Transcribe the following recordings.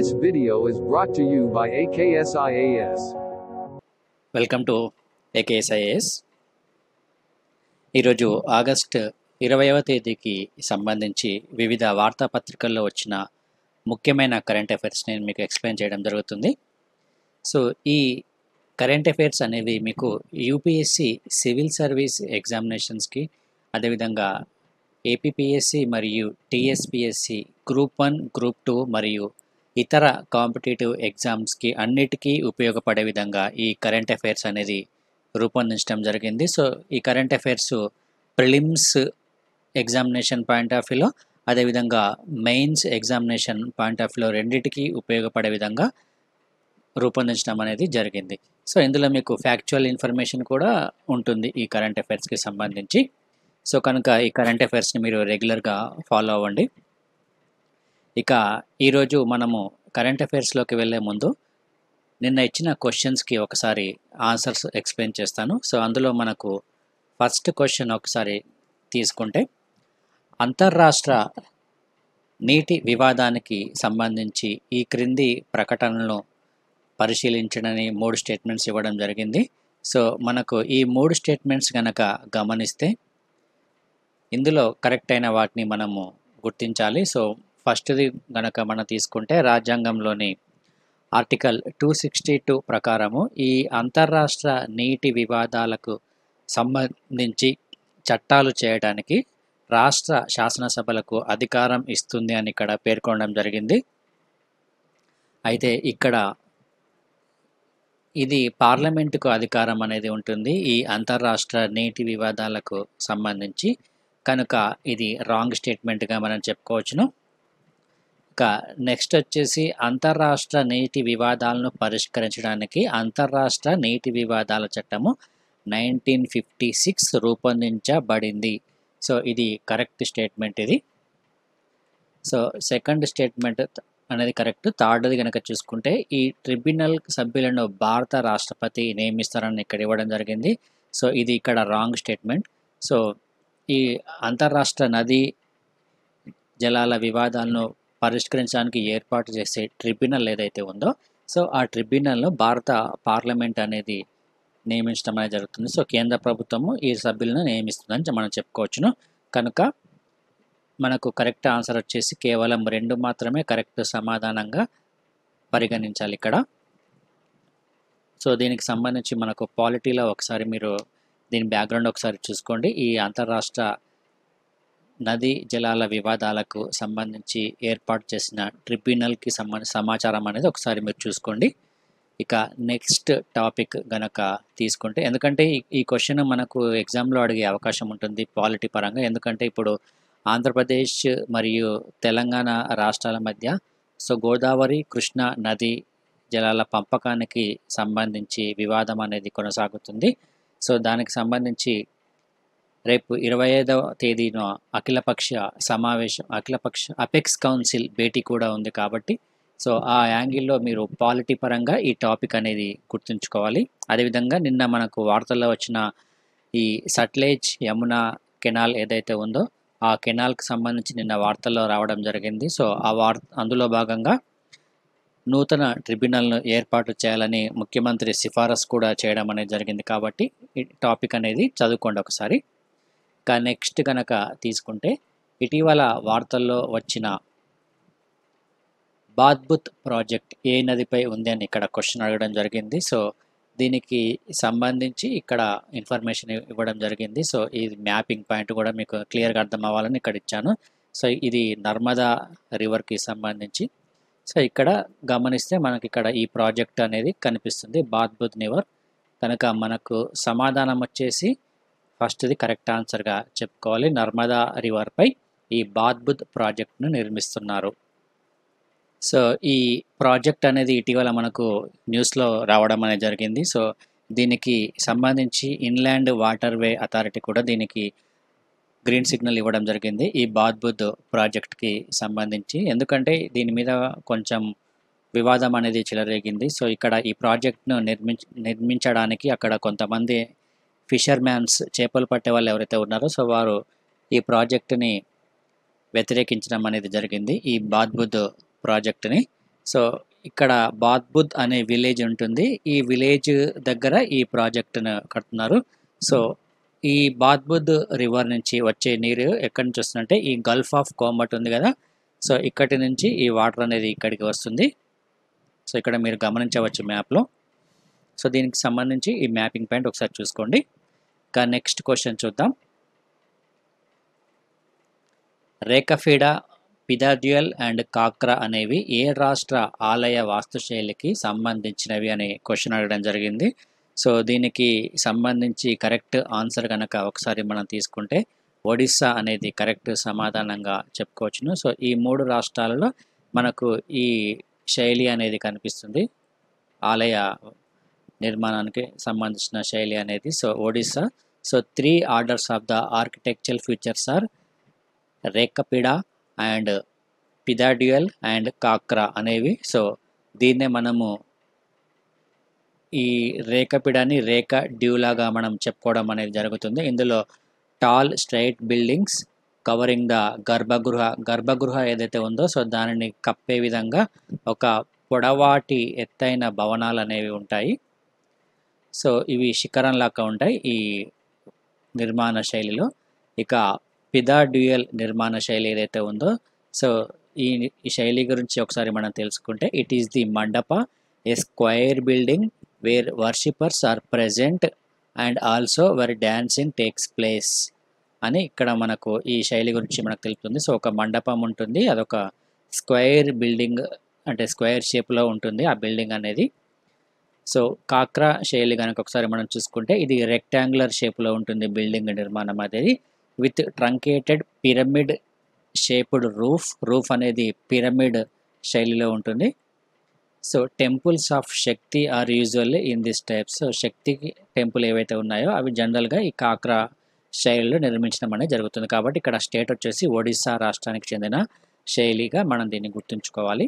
This video is brought to you by AKSIAS. Welcome to AKSIAS ఈరోజు August ఇరవైవ తేదీకి సంబంధించి వివిధ వార్తాపత్రికల్లో వచ్చిన ముఖ్యమైన కరెంట్ అఫైర్స్ నేను మీకు ఎక్స్ప్లెయిన్ చేయడం జరుగుతుంది సో ఈ కరెంట్ అఫైర్స్ అనేవి మీకు యూపీఎస్సి సివిల్ సర్వీస్ ఎగ్జామినేషన్స్కి అదేవిధంగా ఏపీపీఎస్సి మరియు TSPSC group one group two మరియు ఇతర కాంపిటేటివ్ ఎగ్జామ్స్కి అన్నిటికీ ఉపయోగపడే విధంగా ఈ కరెంట్ అఫైర్స్ అనేది రూపొందించడం జరిగింది సో ఈ current affairs prelims examination point of వ్యూలో అదేవిధంగా మెయిన్స్ ఎగ్జామినేషన్ పాయింట్ ఆఫ్ వ్యూలో రెండింటికి ఉపయోగపడే విధంగా రూపొందించడం అనేది జరిగింది సో ఇందులో మీకు ఫ్యాక్చువల్ ఇన్ఫర్మేషన్ కూడా ఉంటుంది ఈ కరెంట్ అఫైర్స్కి సంబంధించి సో కనుక ఈ కరెంట్ అఫైర్స్ని మీరు రెగ్యులర్గా ఫాలో అవ్వండి ఇక ఈరోజు మనము కరెంట్ అఫైర్స్లోకి వెళ్ళే ముందు నిన్న ఇచ్చిన క్వశ్చన్స్కి ఒకసారి ఆన్సర్స్ ఎక్స్ప్లెయిన్ చేస్తాను సో అందులో మనకు ఫస్ట్ క్వశ్చన్ ఒకసారి తీసుకుంటే అంతర్రాష్ట్ర నీటి వివాదానికి సంబంధించి ఈ క్రింది ప్రకటనలను పరిశీలించడని మూడు స్టేట్మెంట్స్ ఇవ్వడం జరిగింది సో మనకు ఈ మూడు స్టేట్మెంట్స్ కనుక గమనిస్తే ఇందులో కరెక్ట్ అయిన వాటిని మనము గుర్తించాలి సో ఫస్ట్ది గనక మనం తీసుకుంటే రాజ్యాంగంలోని ఆర్టికల్ టూ సిక్స్టీ టూ ప్రకారము ఈ అంతర్రాష్ట్ర నీటి వివాదాలకు సంబంధించి చట్టాలు చేయడానికి రాష్ట్ర శాసనసభలకు అధికారం ఇస్తుంది అని ఇక్కడ పేర్కొనడం జరిగింది అయితే ఇక్కడ ఇది పార్లమెంటుకు అధికారం అనేది ఉంటుంది ఈ అంతర్రాష్ట్ర నీటి వివాదాలకు సంబంధించి కనుక ఇది రాంగ్ స్టేట్మెంట్గా మనం చెప్పుకోవచ్చును ఇక నెక్స్ట్ వచ్చేసి అంతర్రాష్ట్ర నీటి వివాదాలను పరిష్కరించడానికి అంతర్రాష్ట్ర నీటి వివాదాల చట్టము నైన్టీన్ ఫిఫ్టీ సిక్స్ రూపొందించబడింది సో ఇది కరెక్ట్ స్టేట్మెంట్ ఇది సో సెకండ్ స్టేట్మెంట్ అనేది కరెక్ట్ థర్డ్ది కనుక చూసుకుంటే ఈ ట్రిబ్యునల్ సభ్యులను భారత రాష్ట్రపతి నియమిస్తారని ఇక్కడ ఇవ్వడం జరిగింది సో ఇది ఇక్కడ రాంగ్ స్టేట్మెంట్ సో ఈ అంతర్రాష్ట్ర నదీ జలాల వివాదాలను పరిష్కరించడానికి ఏర్పాటు చేసే ట్రిబ్యునల్ ఏదైతే ఉందో సో ఆ ట్రిబ్యునల్లో భారత పార్లమెంట్ అనేది నియమించడం అనేది జరుగుతుంది సో కేంద్ర ప్రభుత్వము ఈ సభ్యులను నియమిస్తుందని మనం చెప్పుకోవచ్చును కనుక మనకు కరెక్ట్ ఆన్సర్ వచ్చేసి కేవలం రెండు మాత్రమే కరెక్ట్ సమాధానంగా పరిగణించాలి ఇక్కడ సో దీనికి సంబంధించి మనకు పాలిటీలో ఒకసారి మీరు దీని బ్యాక్గ్రౌండ్ ఒకసారి చూసుకోండి ఈ అంతర్రాష్ట్ర నదీ జలాల వివాదాలకు సంబంధించి ఏర్పాటు చేసిన ట్రిబ్యునల్కి సంబంధ సమాచారం అనేది ఒకసారి మీరు చూసుకోండి ఇక నెక్స్ట్ టాపిక్ గనక తీసుకుంటే ఎందుకంటే ఈ క్వశ్చన్ మనకు ఎగ్జామ్లో అడిగే అవకాశం ఉంటుంది పాలిటీ పరంగా ఎందుకంటే ఇప్పుడు ఆంధ్రప్రదేశ్ మరియు తెలంగాణ రాష్ట్రాల మధ్య సో గోదావరి కృష్ణా నది జలాల పంపకానికి సంబంధించి వివాదం అనేది కొనసాగుతుంది సో దానికి సంబంధించి రేపు ఇరవై ఐదవ తేదీన అఖిలపక్ష సమావేశం అఖిలపక్ష అపెక్స్ కౌన్సిల్ భేటీ కూడా ఉంది కాబట్టి సో ఆ యాంగిల్లో మీరు పాలిటీ పరంగా ఈ టాపిక్ అనేది గుర్తుంచుకోవాలి అదేవిధంగా నిన్న మనకు వార్తల్లో వచ్చిన ఈ సట్లేజ్ యమునా కెనాల్ ఏదైతే ఉందో ఆ కెనాల్కి సంబంధించి నిన్న వార్తల్లో రావడం జరిగింది సో ఆ వార్ అందులో భాగంగా నూతన ట్రిబ్యునల్ను ఏర్పాటు చేయాలని ముఖ్యమంత్రి సిఫారసు కూడా చేయడం అనేది జరిగింది కాబట్టి ఈ టాపిక్ అనేది చదువుకోండి ఒకసారి ఇక నెక్స్ట్ కనుక తీసుకుంటే ఇటీవల వార్తల్లో వచ్చిన బాద్బుత్ ప్రాజెక్ట్ ఏ నదిపై ఉంది అని ఇక్కడ క్వశ్చన్ అడగడం జరిగింది సో దీనికి సంబంధించి ఇక్కడ ఇన్ఫర్మేషన్ ఇవ్వడం జరిగింది సో ఈ మ్యాపింగ్ పాయింట్ కూడా మీకు క్లియర్గా అర్థం అవ్వాలని ఇక్కడ ఇచ్చాను సో ఇది నర్మదా రివర్కి సంబంధించి సో ఇక్కడ గమనిస్తే మనకి ఇక్కడ ఈ ప్రాజెక్ట్ అనేది కనిపిస్తుంది బాద్బుద్ నివర్ కనుక మనకు సమాధానం వచ్చేసి ఫస్ట్ది కరెక్ట్ ఆన్సర్గా చెప్పుకోవాలి నర్మదా రివర్పై ఈ బాద్బుద్ ప్రాజెక్ట్ను నిర్మిస్తున్నారు సో ఈ ప్రాజెక్ట్ అనేది ఇటీవల మనకు న్యూస్లో రావడం అనేది జరిగింది సో దీనికి సంబంధించి ఇన్లాండ్ వాటర్వే అథారిటీ కూడా దీనికి గ్రీన్ సిగ్నల్ ఇవ్వడం జరిగింది ఈ బాద్బుద్ ప్రాజెక్ట్కి సంబంధించి ఎందుకంటే దీని మీద కొంచెం వివాదం అనేది చెలరేగింది సో ఇక్కడ ఈ ప్రాజెక్ట్ను నిర్మించ నిర్మించడానికి అక్కడ కొంతమంది ఫిషర్ మ్యాన్స్ చేపలు పట్టే వాళ్ళు ఎవరైతే ఉన్నారో సో వారు ఈ ప్రాజెక్టుని వ్యతిరేకించడం అనేది జరిగింది ఈ బాద్బుద్ ప్రాజెక్టుని సో ఇక్కడ బాద్బుద్ అనే విలేజ్ ఉంటుంది ఈ విలేజ్ దగ్గర ఈ ప్రాజెక్టును కడుతున్నారు సో ఈ బాద్బుద్ రివర్ నుంచి వచ్చే నీరు ఎక్కడి నుంచి వస్తుందంటే ఈ గల్ఫ్ ఆఫ్ కోమట్ ఉంది కదా సో ఇక్కడి నుంచి ఈ వాటర్ అనేది ఇక్కడికి వస్తుంది సో ఇక్కడ మీరు గమనించవచ్చు మ్యాప్లో సో దీనికి సంబంధించి ఈ మ్యాపింగ్ పాయింట్ ఒకసారి చూసుకోండి ఇంకా నెక్స్ట్ క్వశ్చన్ చూద్దాం రేఖఫీడా పిదాద్యుయల్ అండ్ కాక్రా అనేవి ఏ రాష్ట్ర ఆలయ వాస్తుశైలికి సంబంధించినవి అనే క్వశ్చన్ అడగడం జరిగింది సో దీనికి సంబంధించి కరెక్ట్ ఆన్సర్ కనుక ఒకసారి మనం తీసుకుంటే ఒడిస్సా అనేది కరెక్ట్ సమాధానంగా చెప్పుకోవచ్చును సో ఈ మూడు రాష్ట్రాలలో మనకు ఈ శైలి అనేది కనిపిస్తుంది ఆలయ నిర్మాణానికి సంబంధించిన శైలి అనేది so Odisha so three orders of the architecture features are రేఖపిడ అండ్ పిదాడ్యుయల్ అండ్ కాక్రా అనేవి సో దీన్నే మనము ఈ రేఖపిడాన్ని రేఖ డ్యూలాగా మనం చెప్పుకోవడం అనేది జరుగుతుంది ఇందులో tall straight buildings covering the garbhagriha garbhagriha ఏదైతే ఉందో సో దానిని కప్పే విధంగా ఒక పొడవాటి ఎత్తైన భవనాలు అనేవి ఉంటాయి సో ఇవి శిఖరంలాగా ఉంటాయి ఈ నిర్మాణ శైలిలో ఇక పిదా డ్యూయల్ నిర్మాణ శైలి ఏదైతే ఉందో సో ఈ శైలి గురించి ఒకసారి మనం తెలుసుకుంటే it is the mandapa a square building where worshippers are present and also where dancing takes place అని ఇక్కడ మనకు ఈ శైలి గురించి మనకు తెలుపుతుంది సో ఒక మండపం ఉంటుంది అదొక స్క్వైర్ బిల్డింగ్ అంటే స్క్వైర్ షేప్లో ఉంటుంది ఆ బిల్డింగ్ అనేది సో కాక్రా శైలి కనుక ఒకసారి మనం చూసుకుంటే ఇది రెక్టాంగులర్ షేప్లో ఉంటుంది బిల్డింగ్ నిర్మాణం అనేది with truncated pyramid shaped roof roof అనేది పిరమిడ్ శైలిలో ఉంటుంది so temples of Shakti are usually in this types so Shakti temple ఏవైతే ఉన్నాయో అవి జనరల్గా ఈ కాక్రా శైలిలో నిర్మించడం అనేది జరుగుతుంది కాబట్టి ఇక్కడ స్టేట్ వచ్చేసి ఒడిస్సా రాష్ట్రానికి చెందిన శైలిగా మనం దీన్ని గుర్తుంచుకోవాలి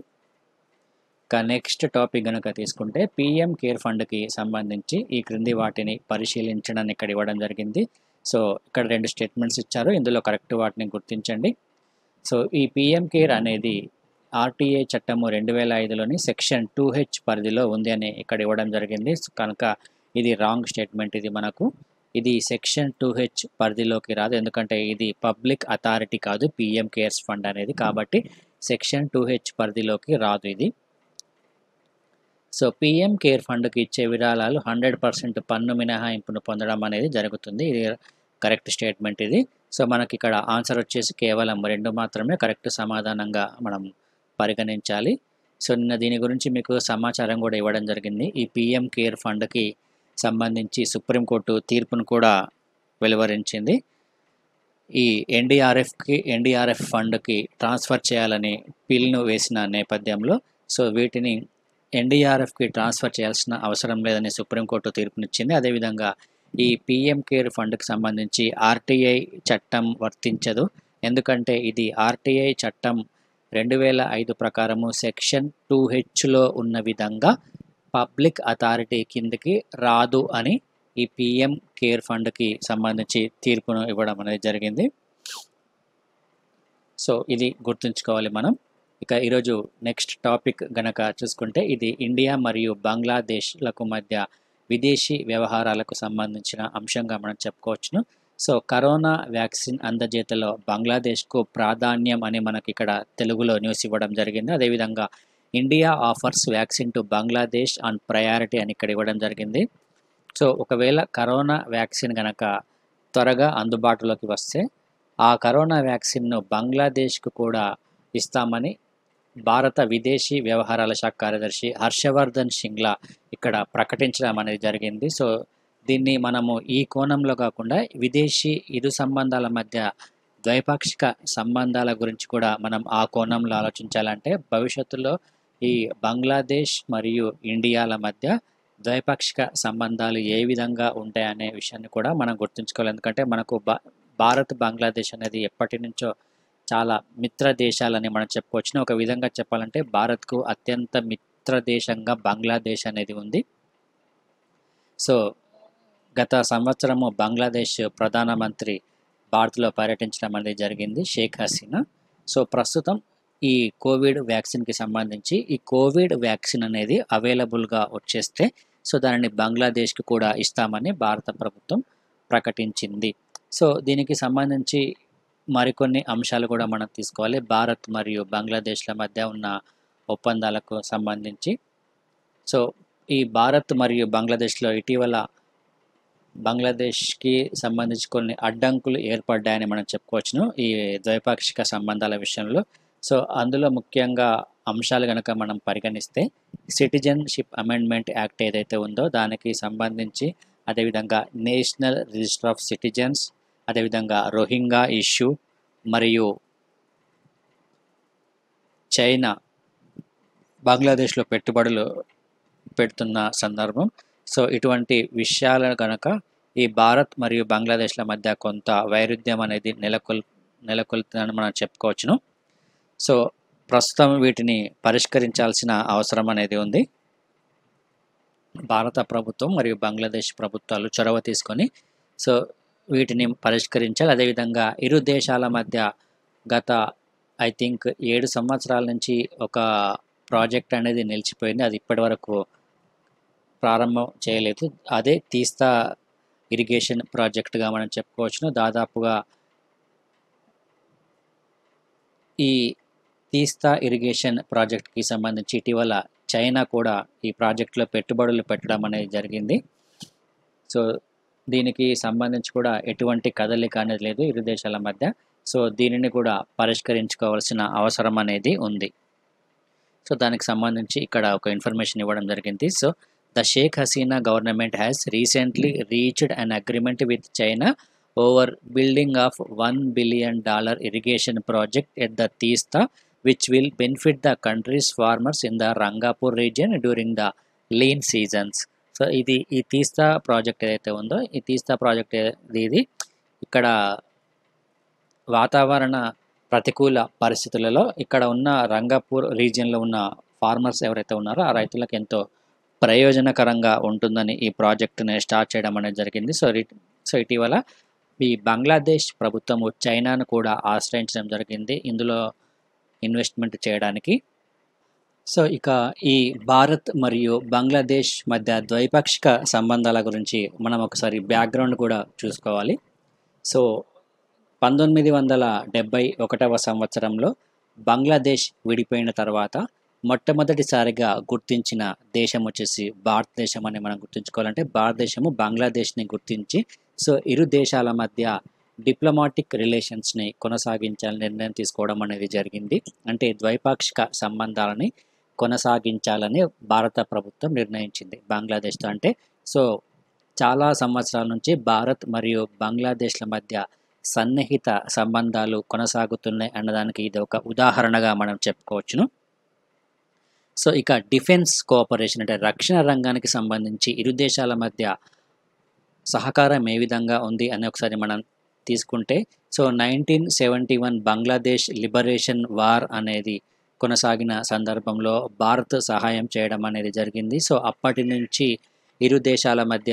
నెక్స్ట్ టాపిక్ కనుక తీసుకుంటే పిఎం కేర్ ఫండ్కి సంబంధించి ఈ క్రింది వాటిని పరిశీలించడం ఇక్కడ ఇవ్వడం జరిగింది సో ఇక్కడ రెండు స్టేట్మెంట్స్ ఇచ్చారు ఇందులో కరెక్ట్ వాటిని గుర్తించండి సో ఈ పిఎం కేర్ అనేది ఆర్టీఏ చట్టము రెండు వేల ఐదులోని సెక్షన్ టూ హెచ్ పరిధిలో ఉంది అని ఇక్కడ ఇవ్వడం జరిగింది కనుక ఇది రాంగ్ స్టేట్మెంట్ ఇది మనకు ఇది సెక్షన్ టూ హెచ్ పరిధిలోకి రాదు ఎందుకంటే ఇది పబ్లిక్ అథారిటీ కాదు పిఎం కేర్స్ ఫండ్ అనేది కాబట్టి సెక్షన్ టూ హెచ్ పరిధిలోకి రాదు ఇది సో పీఎం కేర్ ఫండ్కి ఇచ్చే విరాళాలు హండ్రెడ్ పర్సెంట్ పన్ను మినహాయింపును పొందడం అనేది జరుగుతుంది ఇది కరెక్ట్ స్టేట్మెంట్ ఇది సో మనకి ఇక్కడ ఆన్సర్ వచ్చేసి కేవలం రెండు మాత్రమే కరెక్ట్ సమాధానంగా మనం పరిగణించాలి సో నిన్న దీని గురించి మీకు సమాచారం కూడా ఇవ్వడం జరిగింది ఈ పీఎం కేర్ ఫండ్కి సంబంధించి సుప్రీంకోర్టు తీర్పును కూడా వెలువరించింది ఈ ఎన్డీఆర్ఎఫ్కి ఎన్డీఆర్ఎఫ్ ఫండ్కి ట్రాన్స్ఫర్ చేయాలని పిల్ను వేసిన నేపథ్యంలో సో వీటిని ఎన్డీఆర్ఎఫ్కి ట్రాన్స్ఫర్ చేయాల్సిన అవసరం లేదని సుప్రీంకోర్టు తీర్పునిచ్చింది అదేవిధంగా ఈ పీఎం కేర్ ఫండ్కి సంబంధించి ఆర్టీఐ చట్టం వర్తించదు ఎందుకంటే ఇది ఆర్టీఐ చట్టం రెండు వేల ఐదు ప్రకారము సెక్షన్ టూ హెచ్లో ఉన్న విధంగా పబ్లిక్ అథారిటీ కిందకి రాదు అని ఈ పిఎం కేర్ ఫండ్కి సంబంధించి తీర్పును ఇవ్వడం అనేది జరిగింది సో ఇది గుర్తుంచుకోవాలి మనం ఇక ఈరోజు నెక్స్ట్ టాపిక్ గనక చూసుకుంటే ఇది ఇండియా మరియు బంగ్లాదేశ్లకు మధ్య విదేశీ వ్యవహారాలకు సంబంధించిన అంశంగా మనం చెప్పుకోవచ్చును సో కరోనా వ్యాక్సిన్ అందజేతలో బంగ్లాదేశ్కు ప్రాధాన్యం అని మనకి ఇక్కడ తెలుగులో న్యూస్ ఇవ్వడం జరిగింది అదేవిధంగా India offers vaccine to Bangladesh on priority అని ఇక్కడ ఇవ్వడం జరిగింది సో ఒకవేళ కరోనా వ్యాక్సిన్ కనుక త్వరగా అందుబాటులోకి వస్తే ఆ కరోనా వ్యాక్సిన్ను బంగ్లాదేశ్కు కూడా ఇస్తామని భారత విదేశీ వ్యవహారాల శాఖ కార్యదర్శి హర్షవర్ధన్ సింగ్లా ఇక్కడ ప్రకటించడం అనేది జరిగింది సో దీన్ని మనము ఈ కోణంలో కాకుండా విదేశీ ఇరు సంబంధాల మధ్య ద్వైపాక్షిక సంబంధాల గురించి కూడా మనం ఆ కోణంలో ఆలోచించాలంటే భవిష్యత్తులో ఈ బంగ్లాదేశ్ మరియు ఇండియాల మధ్య ద్వైపాక్షిక సంబంధాలు ఏ విధంగా ఉంటాయనే విషయాన్ని కూడా మనం గుర్తుంచుకోవాలి ఎందుకంటే మనకు భారత్ బంగ్లాదేశ్ అనేది ఎప్పటి నుంచో చాలా మిత్ర దేశాలని మనం చెప్పుకోవచ్చు ఒక విధంగా చెప్పాలంటే భారత్కు అత్యంత మిత్ర దేశంగా బంగ్లాదేశ్ అనేది ఉంది సో గత సంవత్సరము బంగ్లాదేశ్ ప్రధానమంత్రి భారత్లో పర్యటించడం అనేది జరిగింది షేక్ హసీనా సో ప్రస్తుతం ఈ కోవిడ్ వ్యాక్సిన్కి సంబంధించి ఈ కోవిడ్ వ్యాక్సిన్ అనేది అవైలబుల్గా వచ్చేస్తే సో దానిని బంగ్లాదేశ్కి కూడా ఇస్తామని భారత ప్రభుత్వం ప్రకటించింది సో దీనికి సంబంధించి మరికొన్ని అంశాలు కూడా మనం తీసుకోవాలి భారత్ మరియు బంగ్లాదేశ్ల మధ్య ఉన్న ఒప్పందాలకు సంబంధించి సో ఈ భారత్ మరియు బంగ్లాదేశ్లో ఇటీవల బంగ్లాదేశ్కి సంబంధించి కొన్ని అడ్డంకులు ఏర్పడ్డాయని మనం చెప్పుకోవచ్చును ఈ ద్వైపాక్షిక సంబంధాల విషయంలో సో అందులో ముఖ్యంగా అంశాలు కనుక మనం పరిగణిస్తే సిటిజన్షిప్ అమెండ్మెంట్ యాక్ట్ ఏదైతే ఉందో దానికి సంబంధించి అదేవిధంగా నేషనల్ రిజిస్టర్ ఆఫ్ సిటిజన్స్ అదేవిధంగా రోహింగా ఇష్యూ మరియు చైనా బంగ్లాదేశ్లో పెట్టుబడులు పెడుతున్న సందర్భం సో ఇటువంటి విషయాల కనుక ఈ భారత్ మరియు బంగ్లాదేశ్ల మధ్య కొంత వైరుధ్యం అనేది నెలకొల్ నెలకొల్తుందని మనం చెప్పుకోవచ్చును సో ప్రస్తుతం వీటిని పరిష్కరించాల్సిన అవసరం అనేది ఉంది భారత ప్రభుత్వం మరియు బంగ్లాదేశ్ ప్రభుత్వాలు చొరవ తీసుకొని సో వీటిని పరిష్కరించాలి అదేవిధంగా ఇరు దేశాల మధ్య గత ఐ థింక్ ఏడు సంవత్సరాల నుంచి ఒక ప్రాజెక్ట్ అనేది నిలిచిపోయింది అది ఇప్పటి వరకు ప్రారంభం చేయలేదు అదే తీస్తా ఇరిగేషన్ ప్రాజెక్టుగా మనం చెప్పుకోవచ్చును దాదాపుగా ఈ తీస్తా ఇరిగేషన్ ప్రాజెక్ట్కి సంబంధించి ఇటీవల చైనా కూడా ఈ ప్రాజెక్టులో పెట్టుబడులు పెట్టడం అనేది జరిగింది సో దీనికి సంబంధించి కూడా ఎటువంటి కదలిక అనేది లేదు ఇరు దేశాల మధ్య సో దీనిని కూడా పరిష్కరించుకోవాల్సిన అవసరం అనేది ఉంది సో దానికి సంబంధించి ఇక్కడ ఒక ఇన్ఫర్మేషన్ ఇవ్వడం జరిగింది so the Sheikh Hasina government has recently reached an agreement with China over building of one billion dollar irrigation project at the Teesta which will benefit the country's farmers in the Rangpur region during the lean seasons so ఇది ఈ తీస్తా project ఏదైతే ఉందో ఈ తీస్తా project ఇది ఇక్కడ వాతావరణ ప్రతికూల పరిస్థితులలో ఇక్కడ ఉన్న రంగపూర్ రీజియన్లో ఉన్న ఫార్మర్స్ ఎవరైతే ఉన్నారో ఆ రైతులకు ఎంతో ప్రయోజనకరంగా ఉంటుందని ఈ ప్రాజెక్టుని స్టార్ట్ చేయడం అనేది జరిగింది సో సో ఇటీవల ఈ బంగ్లాదేశ్ ప్రభుత్వము చైనాను కూడా ఆశ్రయించడం జరిగింది ఇందులో ఇన్వెస్ట్మెంట్ చేయడానికి సో ఇక ఈ భారత్ మరియు బంగ్లాదేశ్ మధ్య ద్వైపాక్షిక సంబంధాల గురించి మనం ఒకసారి బ్యాక్గ్రౌండ్ కూడా చూసుకోవాలి సో పంతొమ్మిది వందల డెబ్భై ఒకటవ సంవత్సరంలో బంగ్లాదేశ్ విడిపోయిన తర్వాత మొట్టమొదటిసారిగా గుర్తించిన దేశం వచ్చేసి భారతదేశం అని మనం గుర్తుంచుకోవాలంటే భారతదేశము బంగ్లాదేశ్ని గుర్తించి సో ఇరు దేశాల మధ్య డిప్లొమాటిక్ రిలేషన్స్ని కొనసాగించాలని నిర్ణయం తీసుకోవడం అనేది జరిగింది అంటే ద్వైపాక్షిక సంబంధాలని కొనసాగించాలని భారత ప్రభుత్వం నిర్ణయించింది బంగ్లాదేశ్తో అంటే సో చాలా సంవత్సరాల నుంచి భారత్ మరియు బంగ్లాదేశ్ల మధ్య సన్నిహిత సంబంధాలు కొనసాగుతున్నాయి అన్నదానికి ఇది ఒక ఉదాహరణగా మనం చెప్పుకోవచ్చును సో ఇక డిఫెన్స్ కోఆపరేషన్ అంటే రక్షణ రంగానికి సంబంధించి ఇరు దేశాల మధ్య సహకారం ఏ విధంగా ఉంది అని ఒకసారి మనం తీసుకుంటే so nineteen seventy one Bangladesh liberation war అనేది కొనసాగిన సందర్భంలో భారత్ సహాయం చేయడం అనేది జరిగింది సో అప్పటి నుంచి ఇరు దేశాల మధ్య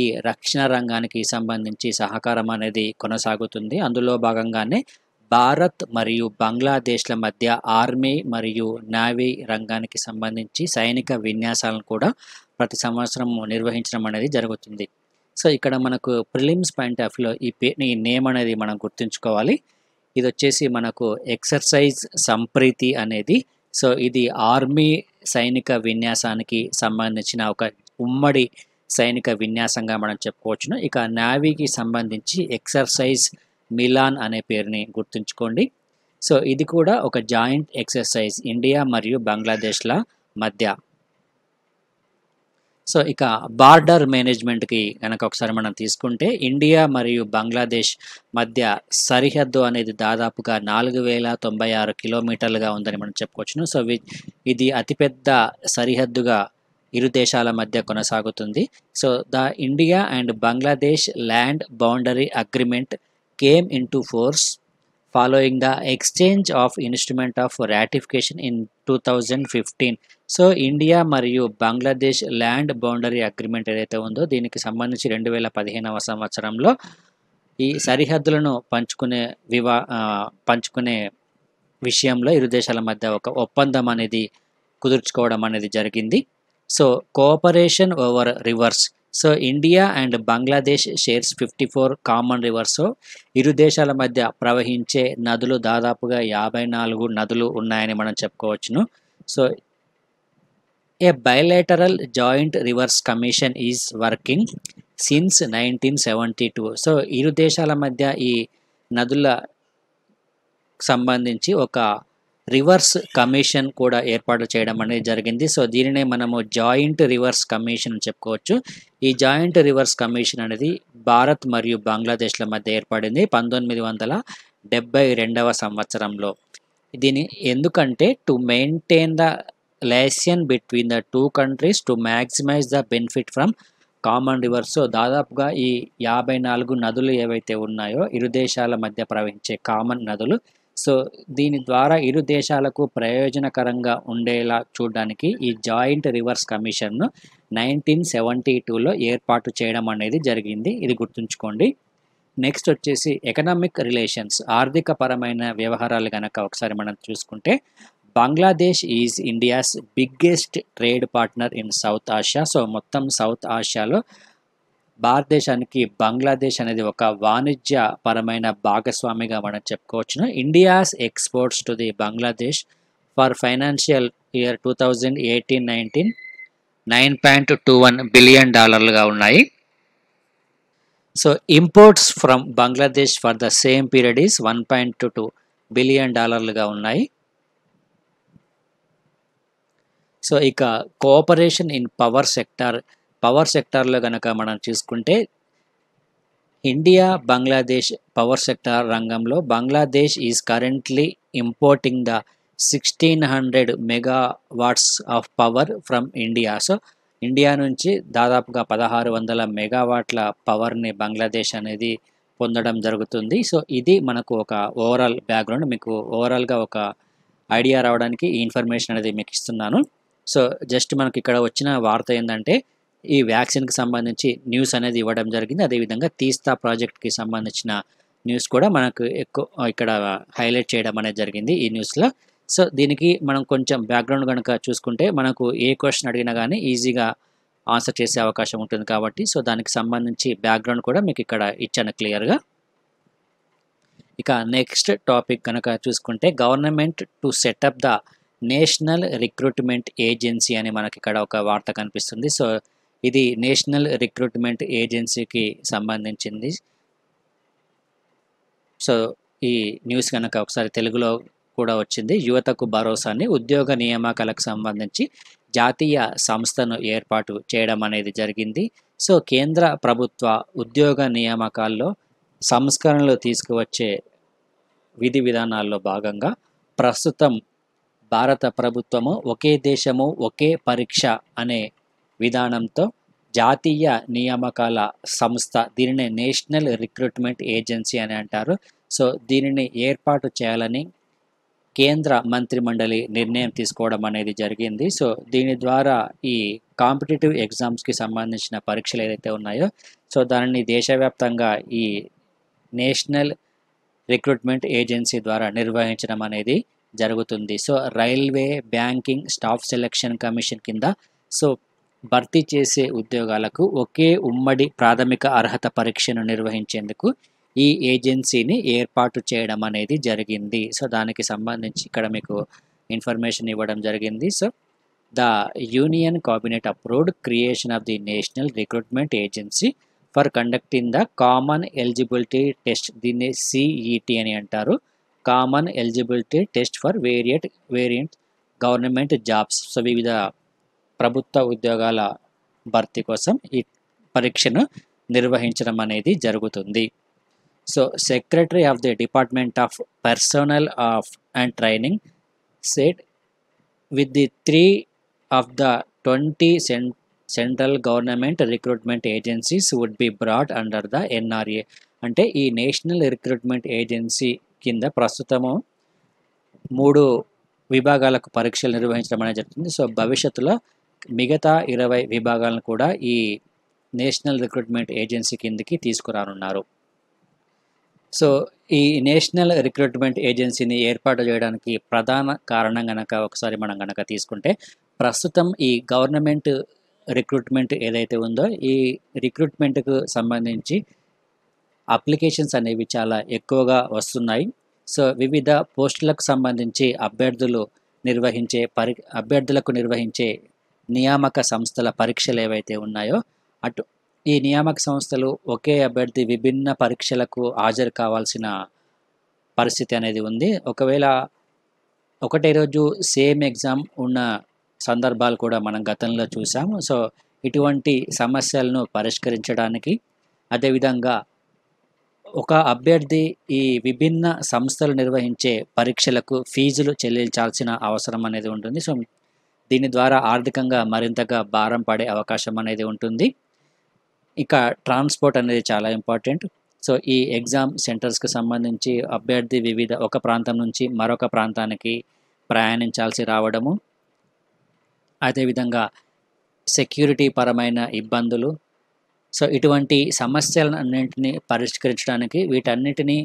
ఈ రక్షణ రంగానికి సంబంధించి సహకారం అనేది కొనసాగుతుంది అందులో భాగంగానే భారత్ మరియు బంగ్లాదేశ్ల మధ్య ఆర్మీ మరియు నావీ రంగానికి సంబంధించి సైనిక విన్యాసాలను కూడా ప్రతి సంవత్సరం నిర్వహించడం అనేది జరుగుతుంది సో ఇక్కడ మనకు ప్రిలిమ్స్ పాయింట్ ఆఫ్లో ఈ పే ఈ నేమ్ అనేది మనం గుర్తుంచుకోవాలి ఇది వచ్చేసి మనకు ఎక్సర్సైజ్ సంప్రీతి అనేది సో ఇది ఆర్మీ సైనిక విన్యాసానికి సంబంధించిన ఒక ఉమ్మడి సైనిక విన్యాసంగా మనం చెప్పుకోవచ్చును ఇక నావీకి సంబంధించి ఎక్సర్సైజ్ మిలాన్ అనే పేరుని గుర్తుంచుకోండి సో ఇది కూడా ఒక జాయింట్ ఎక్సర్సైజ్ ఇండియా మరియు బంగ్లాదేశ్ల మధ్య సో ఇక బార్డర్ మేనేజ్మెంట్కి కనుక ఒకసారి మనం తీసుకుంటే ఇండియా మరియు బంగ్లాదేశ్ మధ్య సరిహద్దు అనేది దాదాపుగా నాలుగు వేల తొంభై ఆరు కిలోమీటర్లుగా ఉందని మనం చెప్పుకోవచ్చును సో ఇది అతిపెద్ద సరిహద్దుగా ఇరు దేశాల మధ్య కొనసాగుతుంది so the India and Bangladesh land boundary agreement came in to force following the exchange of instrument of ratification in two thousand fifteen so India మరియు బంగ్లాదేశ్ ల్యాండ్ బౌండరీ అగ్రిమెంట్ ఏదైతే ఉందో దీనికి సంబంధించి రెండు వేల పదిహేనవ సంవత్సరంలో ఈ సరిహద్దులను పంచుకునే వివా పంచుకునే విషయంలో ఇరు దేశాల మధ్య ఒక ఒప్పందం అనేది కుదుర్చుకోవడం అనేది జరిగింది so cooperation over rivers so India and Bangladesh shares fifty four common rivers ఇరు దేశాల మధ్య ప్రవహించే నదులు దాదాపుగా యాభై నాలుగు నదులు ఉన్నాయని మనం చెప్పుకోవచ్చును so a joint rivers commission is working since nineteen seventy two so ఇరు దేశాల మధ్య ఈ నదుల సంబంధించి ఒక రివర్స్ కమిషన్ కూడా ఏర్పాటు చేయడం అనేది జరిగింది సో దీనినే మనము జాయింట్ రివర్స్ కమిషన్ అని చెప్పుకోవచ్చు ఈ జాయింట్ రివర్స్ కమిషన్ అనేది భారత్ మరియు బంగ్లాదేశ్ల మధ్య ఏర్పడింది పంతొమ్మిది వందల డెబ్బై రెండవ సంవత్సరంలో దీని ఎందుకంటే to maintain the liaison between the two countries to maximise the benefit from common rivers దాదాపుగా ఈ యాభై నాలుగు నదులు ఏవైతే ఉన్నాయో ఇరు దేశాల మధ్య ప్రవహించే కామన్ నదులు సో దీని ద్వారా ఇరు దేశాలకు ప్రయోజనకరంగా ఉండేలా చూడడానికి ఈ జాయింట్ రివర్స్ కమిషన్ను నైన్టీన్ సెవెంటీ టూలో ఏర్పాటు చేయడం అనేది జరిగింది ఇది గుర్తుంచుకోండి నెక్స్ట్ వచ్చేసి ఎకనామిక్ రిలేషన్స్ ఆర్థిక పరమైన వ్యవహారాలు కనుక ఒకసారి మనం చూసుకుంటే Bangladesh is India's biggest trade partner in South Asia so మొత్తం సౌత్ ఆసియాలో భారతదేశానికి బంగ్లాదేశ్ అనేది ఒక వాణిజ్యపరమైన భాగస్వామిగా మనం చెప్పుకోవచ్చును India's exports to the Bangladesh for financial year two thousand eighteen nineteen nine point two one billion డాలర్లుగా ఉన్నాయి so imports from Bangladesh for the same period is one point two billion డాలర్లుగా ఉన్నాయి సో ఇక cooperation in power sector power సెక్టార్లో కనుక మనం చూసుకుంటే India Bangladesh power sector రంగంలో Bangladesh is currently importing the sixteen hundred megawatts of power from India so India నుంచి దాదాపుగా పదహారు వందల మెగావాట్ల పవర్ని బంగ్లాదేశ్ అనేది పొందడం జరుగుతుంది సో ఇది మనకు ఒక ఓవరాల్ బ్యాక్గ్రౌండ్ మీకు ఓవరాల్గా ఒక ఐడియా రావడానికి ఈ ఇన్ఫర్మేషన్ అనేది మీకు ఇస్తున్నాను సో జస్ట్ మనకి ఇక్కడ వచ్చిన వార్త ఏంటంటే ఈ వ్యాక్సిన్కి సంబంధించి న్యూస్ అనేది ఇవ్వడం జరిగింది అదేవిధంగా తీస్తా ప్రాజెక్ట్కి సంబంధించిన న్యూస్ కూడా మనకు ఎక్కువ ఇక్కడ హైలైట్ చేయడం అనేది జరిగింది ఈ న్యూస్లో సో దీనికి మనం కొంచెం బ్యాక్గ్రౌండ్ కనుక చూసుకుంటే మనకు ఏ క్వశ్చన్ అడిగినా కానీ ఈజీగా ఆన్సర్ చేసే అవకాశం ఉంటుంది కాబట్టి సో దానికి సంబంధించి బ్యాక్గ్రౌండ్ కూడా మీకు ఇక్కడ ఇచ్చాను క్లియర్గా ఇక నెక్స్ట్ టాపిక్ కనుక చూసుకుంటే government to set up the national recruitment agency అని మనకి ఇక్కడ ఒక వార్త కనిపిస్తుంది సో ఇది నేషనల్ రిక్రూట్మెంట్ ఏజెన్సీకి సంబంధించింది సో ఈ న్యూస్ కనుక ఒకసారి తెలుగులో కూడా వచ్చింది యువతకు భరోసాని ఉద్యోగ నియామకాలకు సంబంధించి జాతీయ సంస్థను ఏర్పాటు చేయడం అనేది జరిగింది సో కేంద్ర ప్రభుత్వ ఉద్యోగ నియామకాల్లో సంస్కరణలు తీసుకువచ్చే విధి విధానాల్లో భాగంగా ప్రస్తుతం భారత ప్రభుత్వము ఒకే దేశము ఒకే పరీక్ష అనే విధానంతో జాతీయ నియామకాల సంస్థ దీనిని నేషనల్ రిక్రూట్మెంట్ ఏజెన్సీ అని అంటారు సో దీనిని ఏర్పాటు చేయాలని కేంద్ర మంత్రి మండలి నిర్ణయం తీసుకోవడం అనేది జరిగింది సో దీని ద్వారా ఈ కాంపిటేటివ్ ఎగ్జామ్స్కి సంబంధించిన పరీక్షలు ఏదైతే ఉన్నాయో సో దానిని దేశవ్యాప్తంగా ఈ నేషనల్ రిక్రూట్మెంట్ ఏజెన్సీ ద్వారా నిర్వహించడం అనేది జరుగుతుంది so railway banking staff selection commission కింద సో భర్తీ చేసే ఉద్యోగాలకు ఒకే ఉమ్మడి ప్రాథమిక అర్హత పరీక్షను నిర్వహించేందుకు ఈ ఏజెన్సీని ఏర్పాటు చేయడం అనేది జరిగింది సో దానికి సంబంధించి ఇక్కడ మీకు ఇన్ఫర్మేషన్ ఇవ్వడం జరిగింది so the union cabinet approved creation of the national recruitment agency for conducting the common eligibility test దీన్ని సిఈటి అని అంటారు common eligibility test for variant variant government jobs so వివిధ ప్రభుత్వ ఉద్యోగాల భర్తీ కోసం ఈ పరీక్షను నిర్వహించడం అనేది జరుగుతుంది so secretary of the department of personnel of and training set with the three of the twenty central government recruitment agencies would be brought under the NRA అంటే ఈ నేషనల్ రిక్రూట్మెంట్ ఏజెన్సీ కింద ప్రస్తుతము మూడు విభాగాలకు పరీక్షలు నిర్వహించడం అనేది జరుగుతుంది సో భవిష్యత్తులో మిగతా ఇరవై విభాగాలను కూడా ఈ నేషనల్ రిక్రూట్మెంట్ ఏజెన్సీ కిందకి తీసుకురానున్నారు సో ఈ నేషనల్ రిక్రూట్మెంట్ ఏజెన్సీని ఏర్పాటు చేయడానికి ప్రధాన కారణం గనక ఒకసారి మనం గనక తీసుకుంటే ప్రస్తుతం ఈ గవర్నమెంట్ రిక్రూట్మెంట్ ఏదైతే ఉందో ఈ రిక్రూట్మెంట్కు సంబంధించి అప్లికేషన్స్ అనేవి చాలా ఎక్కువగా వస్తున్నాయి సో వివిధ పోస్టులకు సంబంధించి అభ్యర్థులు నిర్వహించే పరి అభ్యర్థులకు నిర్వహించే నియామక సంస్థల పరీక్షలు ఏవైతే ఉన్నాయో అటు ఈ నియామక సంస్థలు ఒకే అభ్యర్థి విభిన్న పరీక్షలకు హాజరు కావాల్సిన పరిస్థితి అనేది ఉంది ఒకవేళ ఒకటే రోజు సేమ్ ఎగ్జామ్ ఉన్న సందర్భాలు కూడా మనం గతంలో చూసాము సో ఇటువంటి సమస్యలను పరిష్కరించడానికి అదేవిధంగా ఒక అభ్యర్థి ఈ విభిన్న సంస్థలు నిర్వహించే పరీక్షలకు ఫీజులు చెల్లించాల్సిన అవసరం అనేది ఉంటుంది సో దీని ద్వారా ఆర్థికంగా మరింతగా భారం పడే అవకాశం అనేది ఉంటుంది ఇక ట్రాన్స్పోర్ట్ అనేది చాలా ఇంపార్టెంట్ సో ఈ ఎగ్జామ్ సెంటర్స్కి సంబంధించి అభ్యర్థి వివిధ ఒక ప్రాంతం నుంచి మరొక ప్రాంతానికి ప్రయాణించాల్సి రావడము అదేవిధంగా సెక్యూరిటీ పరమైన ఇబ్బందులు సో ఇటువంటి సమస్యలన్నింటినీ పరిష్కరించడానికి వీటన్నిటినీ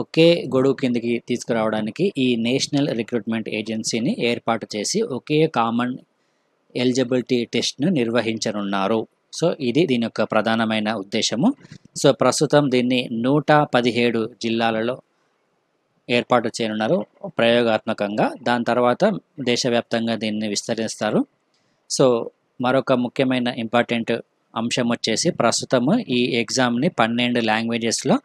ఒకే గొడుగు కిందకి తీసుకురావడానికి ఈ నేషనల్ రిక్రూట్మెంట్ ఏజెన్సీని ఏర్పాటు చేసి ఒకే కామన్ ఎలిజిబిలిటీ టెస్ట్ను నిర్వహించనున్నారు సో ఇది దీని యొక్క ప్రధానమైన ఉద్దేశము సో ప్రస్తుతం దీన్ని నూట పదిహేడు జిల్లాలలో ఏర్పాటు చేయనున్నారు ప్రయోగాత్మకంగా దాని తర్వాత దేశవ్యాప్తంగా దీన్ని విస్తరిస్తారు సో మరొక ముఖ్యమైన ఇంపార్టెంట్ అంశం వచ్చేసి ప్రస్తుతము ఈ ఎగ్జామ్ని పన్నెండు లాంగ్వేజెస్లో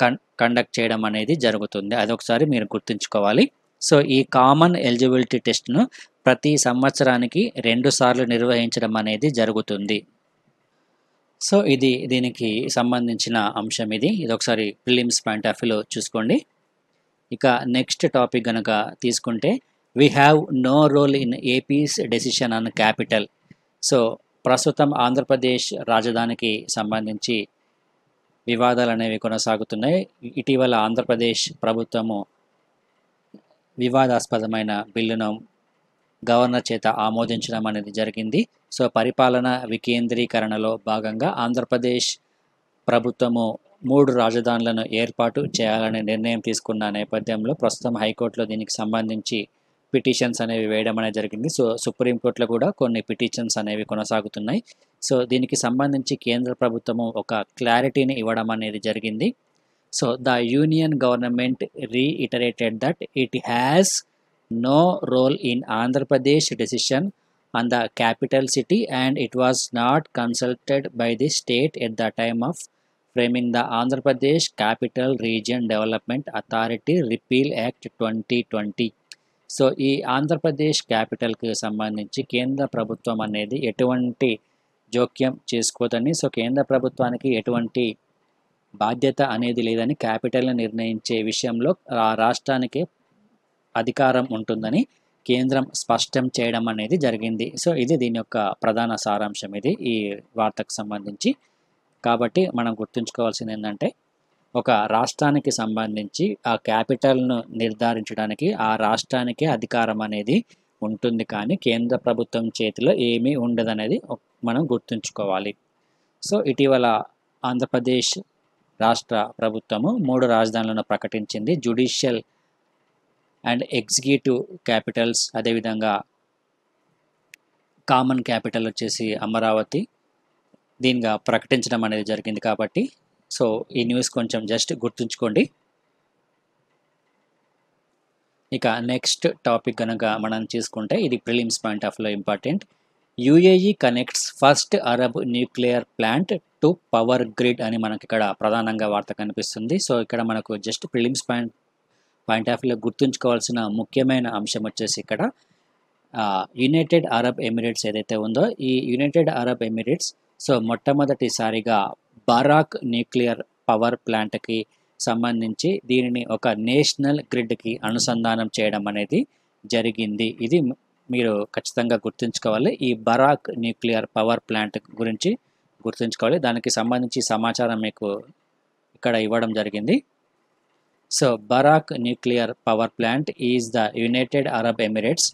కన్ కండక్ట్ చేయడం అనేది జరుగుతుంది అదొకసారి మీరు గుర్తుంచుకోవాలి సో ఈ కామన్ ఎలిజిబిలిటీ టెస్ట్ను ప్రతి సంవత్సరానికి రెండు సార్లు నిర్వహించడం అనేది జరుగుతుంది సో ఇది దీనికి సంబంధించిన అంశం ఇది ఇది ఒకసారి ప్రిలిమ్స్ పాయింట్ ఆఫ్ వ్యూలో చూసుకోండి ఇక నెక్స్ట్ టాపిక్ కనుక తీసుకుంటే we have no role in AP's decision on capital so ప్రస్తుతం ఆంధ్రప్రదేశ్ రాజధానికి సంబంధించి వివాదాలు అనేవి కొనసాగుతున్నాయి ఇటీవల ఆంధ్రప్రదేశ్ ప్రభుత్వము వివాదాస్పదమైన బిల్లును గవర్నర్ చేత ఆమోదించడం అనేది జరిగింది సో పరిపాలన వికేంద్రీకరణలో భాగంగా ఆంధ్రప్రదేశ్ ప్రభుత్వము మూడు రాజధానులను ఏర్పాటు చేయాలనే నిర్ణయం తీసుకున్న నేపథ్యంలో ప్రస్తుతం హైకోర్టులో దీనికి సంబంధించి పిటిషన్స్ అనేవి వేయడం అనేది జరిగింది సో సుప్రీంకోర్టులో కూడా కొన్ని పిటిషన్స్ అనేవి కొనసాగుతున్నాయి సో దీనికి సంబంధించి కేంద్ర ప్రభుత్వము ఒక క్లారిటీని ఇవ్వడం అనేది జరిగింది so the union government reiterated that it has no role in Andhra Pradesh decision on the capital city and it was not consulted by the state at the time of framing the Andhra Pradesh capital region development authority repeal act twenty twenty so ఈ ఆంధ్రప్రదేశ్ క్యాపిటల్కి సంబంధించి కేంద్ర ప్రభుత్వం అనేది ఎటువంటి జోక్యం చేసుకోదని so కేంద్ర ప్రభుత్వానికి ఎటువంటి బాధ్యత అనేది లేదని క్యాపిటల్ని నిర్ణయించే విషయంలో రాష్ట్రానికి అధికారం ఉంటుందని కేంద్రం స్పష్టం చేయడం అనేది జరిగింది సో ఇది దీని యొక్క ప్రధాన సారాంశం ఇది ఈ వార్తకు సంబంధించి కాబట్టి మనం గుర్తుంచుకోవాల్సింది ఏంటంటే ఒక రాష్ట్రానికి సంబంధించి ఆ క్యాపిటల్ను నిర్ధారించడానికి ఆ రాష్ట్రానికే అధికారం అనేది ఉంటుంది కానీ కేంద్ర ప్రభుత్వం చేతిలో ఏమీ ఉండదనేది మనం గుర్తుంచుకోవాలి సో ఇటీవల ఆంధ్రప్రదేశ్ రాష్ట్ర ప్రభుత్వము మూడు రాజధానులను ప్రకటించింది జుడిషియల్ అండ్ ఎగ్జిక్యూటివ్ క్యాపిటల్స్ అదేవిధంగా కామన్ క్యాపిటల్ వచ్చేసి అమరావతి దీనిగా ప్రకటించడం అనేది జరిగింది కాబట్టి సో ఈ న్యూస్ కొంచెం జస్ట్ గుర్తుంచుకోండి ఇక నెక్స్ట్ టాపిక్ కనుక మనం చూసుకుంటే ఇది ప్రిలిమ్స్ పాయింట్ ఆఫ్లో important UAE connects first Arab nuclear plant to power grid అని మనకి ఇక్కడ ప్రధానంగా వార్త కనిపిస్తుంది సో ఇక్కడ మనకు just prelims point point of గుర్తుంచుకోవాల్సిన ముఖ్యమైన అంశం వచ్చేసి ఇక్కడ యునైటెడ్ అరబ్ ఎమిరేట్స్ ఏదైతే ఉందో ఈ యునైటెడ్ అరబ్ ఎమిరేట్స్ సో మొట్టమొదటిసారిగా బరాక్ న్యూక్లియర్ పవర్ ప్లాంట్కి సంబంధించి దీనిని ఒక నేషనల్ గ్రిడ్కి అనుసంధానం చేయడం అనేది జరిగింది ఇది మీరు ఖచ్చితంగా గుర్తుంచుకోవాలి ఈ బరాక్ న్యూక్లియర్ పవర్ ప్లాంట్ గురించి గుర్తుంచుకోవాలి దానికి సంబంధించి సమాచారం మీకు ఇక్కడ ఇవ్వడం జరిగింది so Barakah nuclear power plant is the United Arab Emirates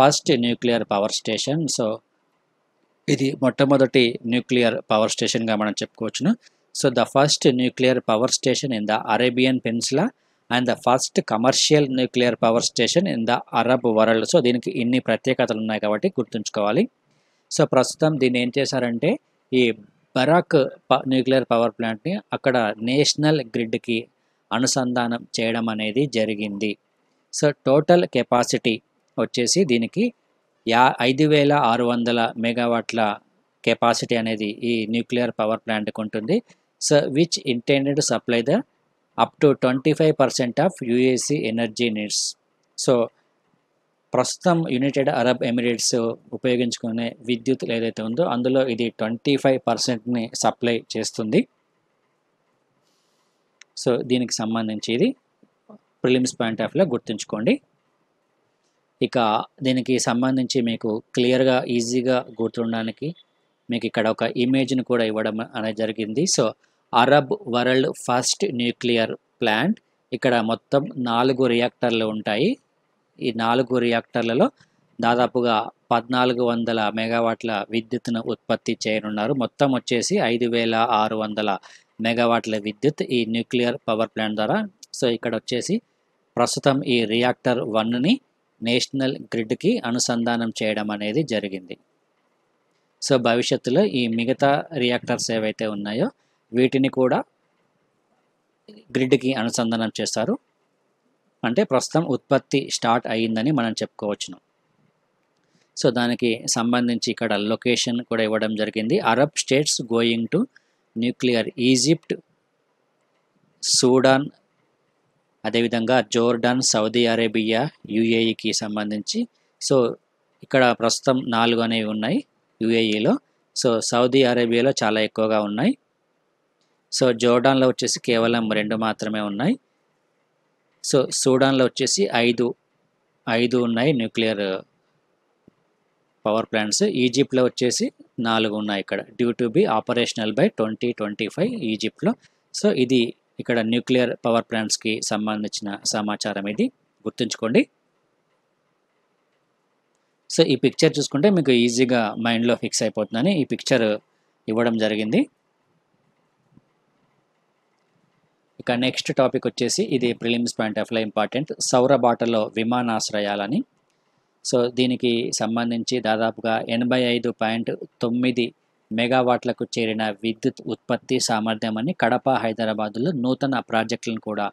first nuclear power station so ఇది మొట్టమొదటి న్యూక్లియర్ పవర్ స్టేషన్గా మనం చెప్పుకోవచ్చును so the first nuclear power station in the Arabian peninsula and the first commercial nuclear power station in the Arab world so దీనికి ఇన్ని ప్రత్యేకతలు ఉన్నాయి కాబట్టి గుర్తుంచుకోవాలి సో ప్రస్తుతం దీన్ని ఏం చేశారంటే ఈ బరాక్ న్యూక్లియర్ పవర్ ప్లాంట్ని అక్కడ నేషనల్ గ్రిడ్కి అనుసంధానం చేయడం అనేది జరిగింది సో టోటల్ కెపాసిటీ వచ్చేసి దీనికి యా ఐదు వేల ఆరు వందల మెగావాట్ల కెపాసిటీ అనేది ఈ న్యూక్లియర్ పవర్ ప్లాంట్కి ఉంటుంది so which intended supply the up to twenty five percent of UAE's energy needs so ప్రస్తుతం యునైటెడ్ అరబ్ ఎమిరేట్స్ ఉపయోగించుకునే విద్యుత్ ఏదైతే ఉందో అందులో ఇది ట్వంటీ ఫైవ్ పర్సెంట్ని సప్లై చేస్తుంది సో దీనికి సంబంధించి ఇది ప్రిలిమ్స్ పాయింట్ ఆఫ్లో గుర్తుంచుకోండి ఇక దీనికి సంబంధించి మీకు క్లియర్గా ఈజీగా గుర్తుండడానికి మీకు ఇక్కడ ఒక ఇమేజ్ని కూడా ఇవ్వడం అనేది జరిగింది so Arab world first nuclear plant ఇక్కడ మొత్తం నాలుగు రియాక్టర్లు ఉంటాయి ఈ నాలుగు రియాక్టర్లలో దాదాపుగా పద్నాలుగు వందల మెగావాట్ల విద్యుత్ను ఉత్పత్తి చేయనున్నారు మొత్తం వచ్చేసి ఐదు వేల ఆరు వందల మెగావాట్ల విద్యుత్ ఈ న్యూక్లియర్ పవర్ ప్లాంట్ ద్వారా సో ఇక్కడ వచ్చేసి ప్రస్తుతం ఈ రియాక్టర్ వన్ని నేషనల్ గ్రిడ్కి అనుసంధానం చేయడం అనేది జరిగింది సో భవిష్యత్తులో ఈ మిగతా రియాక్టర్స్ ఏవైతే ఉన్నాయో వీటిని కూడా గ్రిడ్కి అనుసంధానం చేస్తారు అంటే ప్రస్తుతం ఉత్పత్తి స్టార్ట్ అయ్యిందని మనం చెప్పుకోవచ్చును సో దానికి సంబంధించి ఇక్కడ లొకేషన్ కూడా ఇవ్వడం జరిగింది Arab states going to nuclear Egypt Sudan అదేవిధంగా జోర్డన్ సౌదీ అరేబియా యుఏఈకి సంబంధించి సో ఇక్కడ ప్రస్తుతం నాలుగు అనేవి ఉన్నాయి యుఏఈలో సో సౌదీ అరేబియాలో చాలా ఎక్కువగా ఉన్నాయి సో జోర్డాన్లో వచ్చేసి కేవలం రెండు మాత్రమే ఉన్నాయి సో సూడాన్లో వచ్చేసి ఐదు ఐదు ఉన్నాయి న్యూక్లియర్ పవర్ ప్లాంట్స్ ఈజిప్ట్లో వచ్చేసి నాలుగు ఉన్నాయి ఇక్కడ due to be operational by twenty twenty five ఈజిప్ట్లో సో ఇది ఇక్కడ న్యూక్లియర్ పవర్ ప్లాంట్స్కి సంబంధించిన సమాచారం ఇది గుర్తుంచుకోండి సో ఈ పిక్చర్ చూసుకుంటే మీకు ఈజీగా మైండ్లో ఫిక్స్ అయిపోతుందని ఈ పిక్చర్ ఇవ్వడం జరిగింది ఇక నెక్స్ట్ టాపిక్ వచ్చేసి ఇది ప్రిలిమ్స్ పాయింట్ ఆఫ్ లో ఇంపార్టెంట్ సౌర బాటలో విమానాశ్రయాలని సో దీనికి సంబంధించి దాదాపుగా ఎనభై ఐదు పాయింట్ తొమ్మిది మెగావాట్లకు చేరిన విద్యుత్ ఉత్పత్తి సామర్థ్యం అని కడప హైదరాబాదులో నూతన ప్రాజెక్టులను కూడా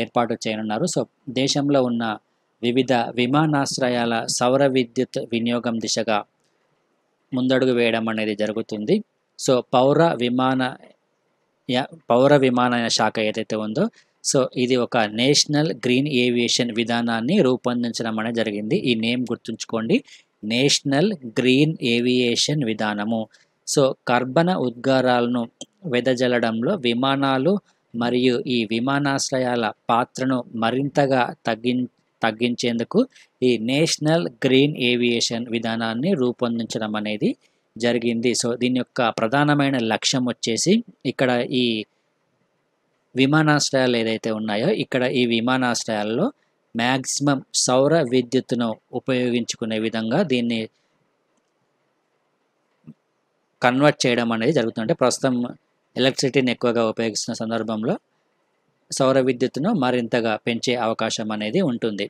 ఏర్పాటు చేయనున్నారు సో దేశంలో ఉన్న వివిధ విమానాశ్రయాల సౌర విద్యుత్ వినియోగం దిశగా ముందడుగు వేయడం అనేది జరుగుతుంది సో పౌర విమాన పౌర విమానయాన శాఖ ఏదైతే ఉందో సో ఇది ఒక నేషనల్ గ్రీన్ ఏవియేషన్ విధానాన్ని రూపొందించడం అనేది జరిగింది ఈ నేమ్ గుర్తుంచుకోండి నేషనల్ గ్రీన్ ఏవియేషన్ విధానము సో కర్బన ఉద్గారాలను వెదజల్లడంలో విమానాలు మరియు ఈ విమానాశ్రయాల పాత్రను మరింతగా తగ్గి తగ్గించేందుకు ఈ నేషనల్ గ్రీన్ ఏవియేషన్ విధానాన్ని రూపొందించడం అనేది జరిగింది సో దీని యొక్క ప్రధానమైన లక్ష్యం వచ్చేసి ఇక్కడ ఈ విమానాశ్రయాలు ఏదైతే ఉన్నాయో ఇక్కడ ఈ విమానాశ్రయాల్లో మ్యాక్సిమం సౌర విద్యుత్తును ఉపయోగించుకునే విధంగా దీన్ని కన్వర్ట్ చేయడం అనేది జరుగుతుంది అంటే ప్రస్తుతం ఎలక్ట్రిసిటీని ఎక్కువగా ఉపయోగిస్తున్న సందర్భంలో సౌర విద్యుత్తును మరింతగా పెంచే అవకాశం అనేది ఉంటుంది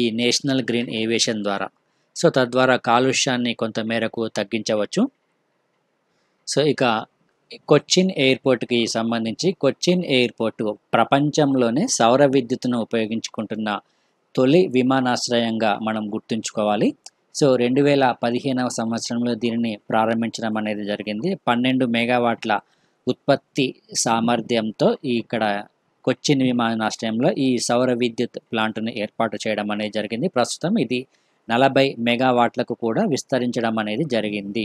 ఈ నేషనల్ గ్రీన్ ఏవియేషన్ ద్వారా సో తద్వారా కాలుష్యాన్ని కొంత మేరకు తగ్గించవచ్చు సో ఇక కొచ్చిన్ ఎయిర్పోర్ట్కి సంబంధించి కొచ్చిన్ ఎయిర్పోర్ట్ ప్రపంచంలోనే సౌర విద్యుత్తును ఉపయోగించుకుంటున్న తొలి విమానాశ్రయంగా మనం గుర్తుంచుకోవాలి సో రెండు వేల పదిహేనవ సంవత్సరంలో దీనిని ప్రారంభించడం అనేది జరిగింది పన్నెండు మెగావాట్ల ఉత్పత్తి సామర్థ్యంతో ఇక్కడ కొచ్చిన్ విమానాశ్రయంలో ఈ సౌర విద్యుత్ ప్లాంట్ను ఏర్పాటు చేయడం అనేది జరిగింది ప్రస్తుతం ఇది నలభై మెగావాట్లకు కూడా విస్తరించడం అనేది జరిగింది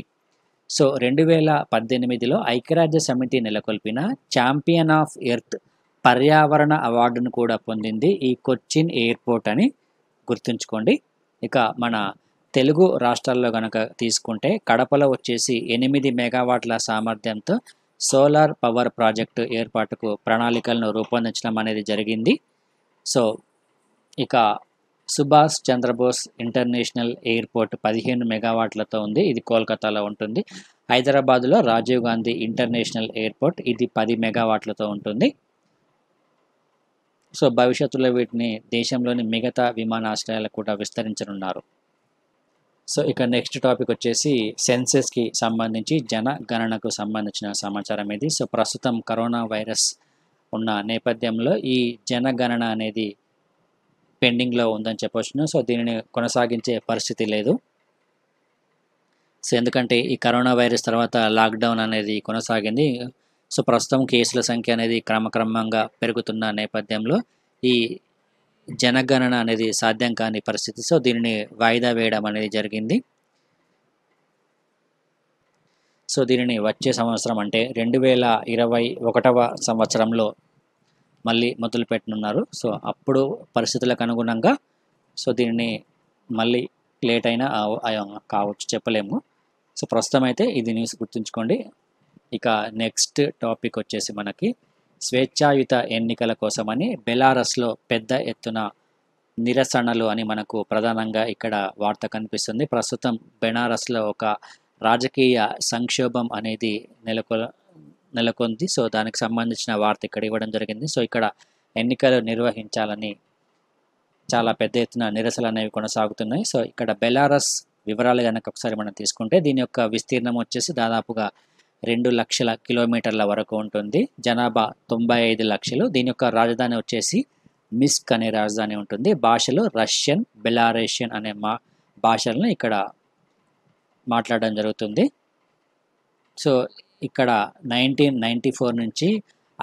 సో రెండు వేల పద్దెనిమిదిలో ఐక్యరాజ్య సమితి నెలకొల్పిన ఛాంపియన్ ఆఫ్ ఎర్త్ పర్యావరణ అవార్డును కూడా పొందింది ఈ కొచ్చిన్ ఎయిర్పోర్ట్ అని గుర్తుంచుకోండి ఇక మన తెలుగు రాష్ట్రాల్లో కనుక తీసుకుంటే కడపలో వచ్చేసి ఎనిమిది మెగావాట్ల సామర్థ్యంతో సోలార్ పవర్ ప్రాజెక్టు ఏర్పాటుకు ప్రణాళికలను రూపొందించడం అనేది జరిగింది సో ఇక సుభాష్ చంద్రబోస్ ఇంటర్నేషనల్ ఎయిర్పోర్ట్ పదిహేను మెగావాట్లతో ఉంది ఇది కోల్కతాలో ఉంటుంది హైదరాబాద్లో రాజీవ్ గాంధీ ఇంటర్నేషనల్ ఎయిర్పోర్ట్ ఇది పది మెగావాట్లతో ఉంటుంది సో భవిష్యత్తులో వీటిని దేశంలోని మిగతా విమానాశ్రయాలకు కూడా విస్తరించనున్నారు సో ఇక నెక్స్ట్ టాపిక్ వచ్చేసి సెన్సెస్కి సంబంధించి జన గణనకు సంబంధించిన సమాచారం ఇది సో ప్రస్తుతం కరోనా వైరస్ ఉన్న నేపథ్యంలో ఈ జనగణన అనేది పెండింగ్లో ఉందని చెప్పవచ్చును సో దీనిని కొనసాగించే పరిస్థితి లేదు సో ఎందుకంటే ఈ కరోనా వైరస్ తర్వాత లాక్డౌన్ అనేది కొనసాగింది సో ప్రస్తుతం కేసుల సంఖ్య అనేది క్రమక్రమంగా పెరుగుతున్న నేపథ్యంలో ఈ జనగణన అనేది సాధ్యం కాని పరిస్థితి సో దీనిని వాయిదా వేయడం అనేది జరిగింది సో దీనిని వచ్చే సంవత్సరం అంటే రెండు వేల ఇరవై ఒకటవ సంవత్సరంలో మళ్ళీ మొదలుపెట్టనున్నారు సో అప్పుడు పరిస్థితులకు అనుగుణంగా సో దీనిని మళ్ళీ లేట్ అయినా కావచ్చు చెప్పలేము సో ప్రస్తుతం అయితే ఇది న్యూస్ గుర్తుంచుకోండి ఇక నెక్స్ట్ టాపిక్ వచ్చేసి మనకి స్వేచ్ఛాయుత ఎన్నికల కోసమని బెలారస్లో పెద్ద ఎత్తున నిరసనలు అని మనకు ప్రధానంగా ఇక్కడ వార్త కనిపిస్తుంది ప్రస్తుతం బెనారస్లో ఒక రాజకీయ సంక్షోభం అనేది నెలకొ నెలకొంది సో దానికి సంబంధించిన వార్త ఇక్కడ ఇవ్వడం జరిగింది సో ఇక్కడ ఎన్నికలు నిర్వహించాలని చాలా పెద్ద ఎత్తున నిరసనలు అనేవి కొనసాగుతున్నాయి సో ఇక్కడ బెలారస్ వివరాలు కనుక ఒకసారి మనం తీసుకుంటే దీని యొక్క విస్తీర్ణం వచ్చేసి దాదాపుగా రెండు లక్షల కిలోమీటర్ల వరకు ఉంటుంది జనాభా తొంభై ఐదు లక్షలు దీని యొక్క రాజధాని వచ్చేసి మిస్క్ అనే రాజధాని ఉంటుంది భాషలు రష్యన్ బెలారేషియన్ అనే మా భాషలను ఇక్కడ మాట్లాడడం జరుగుతుంది సో ఇక్కడ నైన్టీన్ నైంటీ ఫోర్ నుంచి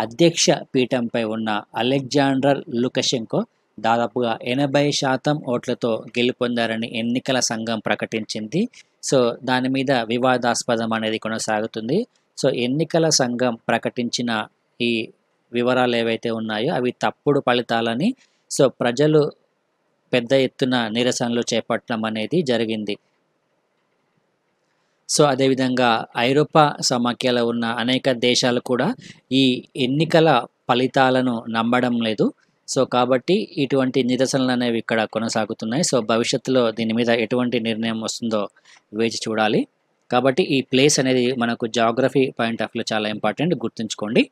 అధ్యక్ష పీఠంపై ఉన్న అలెగ్జాండర్ లుకషెంకో దాదాపుగా ఎనభై శాతం ఓట్లతో గెలుపొందారని ఎన్నికల సంఘం ప్రకటించింది సో దాని మీద వివాదాస్పదం అనేది కొనసాగుతుంది సో ఎన్నికల సంఘం ప్రకటించిన ఈ వివరాలు ఏవైతే ఉన్నాయో అవి తప్పుడు ఫలితాలని సో ప్రజలు పెద్ద ఎత్తున నిరసనలు చేపట్టడం అనేది జరిగింది సో అదేవిధంగా ఐరోపా సమాఖ్యలో ఉన్న అనేక దేశాలు కూడా ఈ ఎన్నికల ఫలితాలను నమ్మడం లేదు సో కాబట్టి ఇటువంటి నిదర్శనలు అనేవి ఇక్కడ కొనసాగుతున్నాయి సో భవిష్యత్తులో దీని మీద ఎటువంటి నిర్ణయం వస్తుందో వేచి చూడాలి కాబట్టి ఈ ప్లేస్ అనేది మనకు జాగ్రఫీ పాయింట్ ఆఫ్ వ్యూ చాలా ఇంపార్టెంట్ గుర్తుంచుకోండి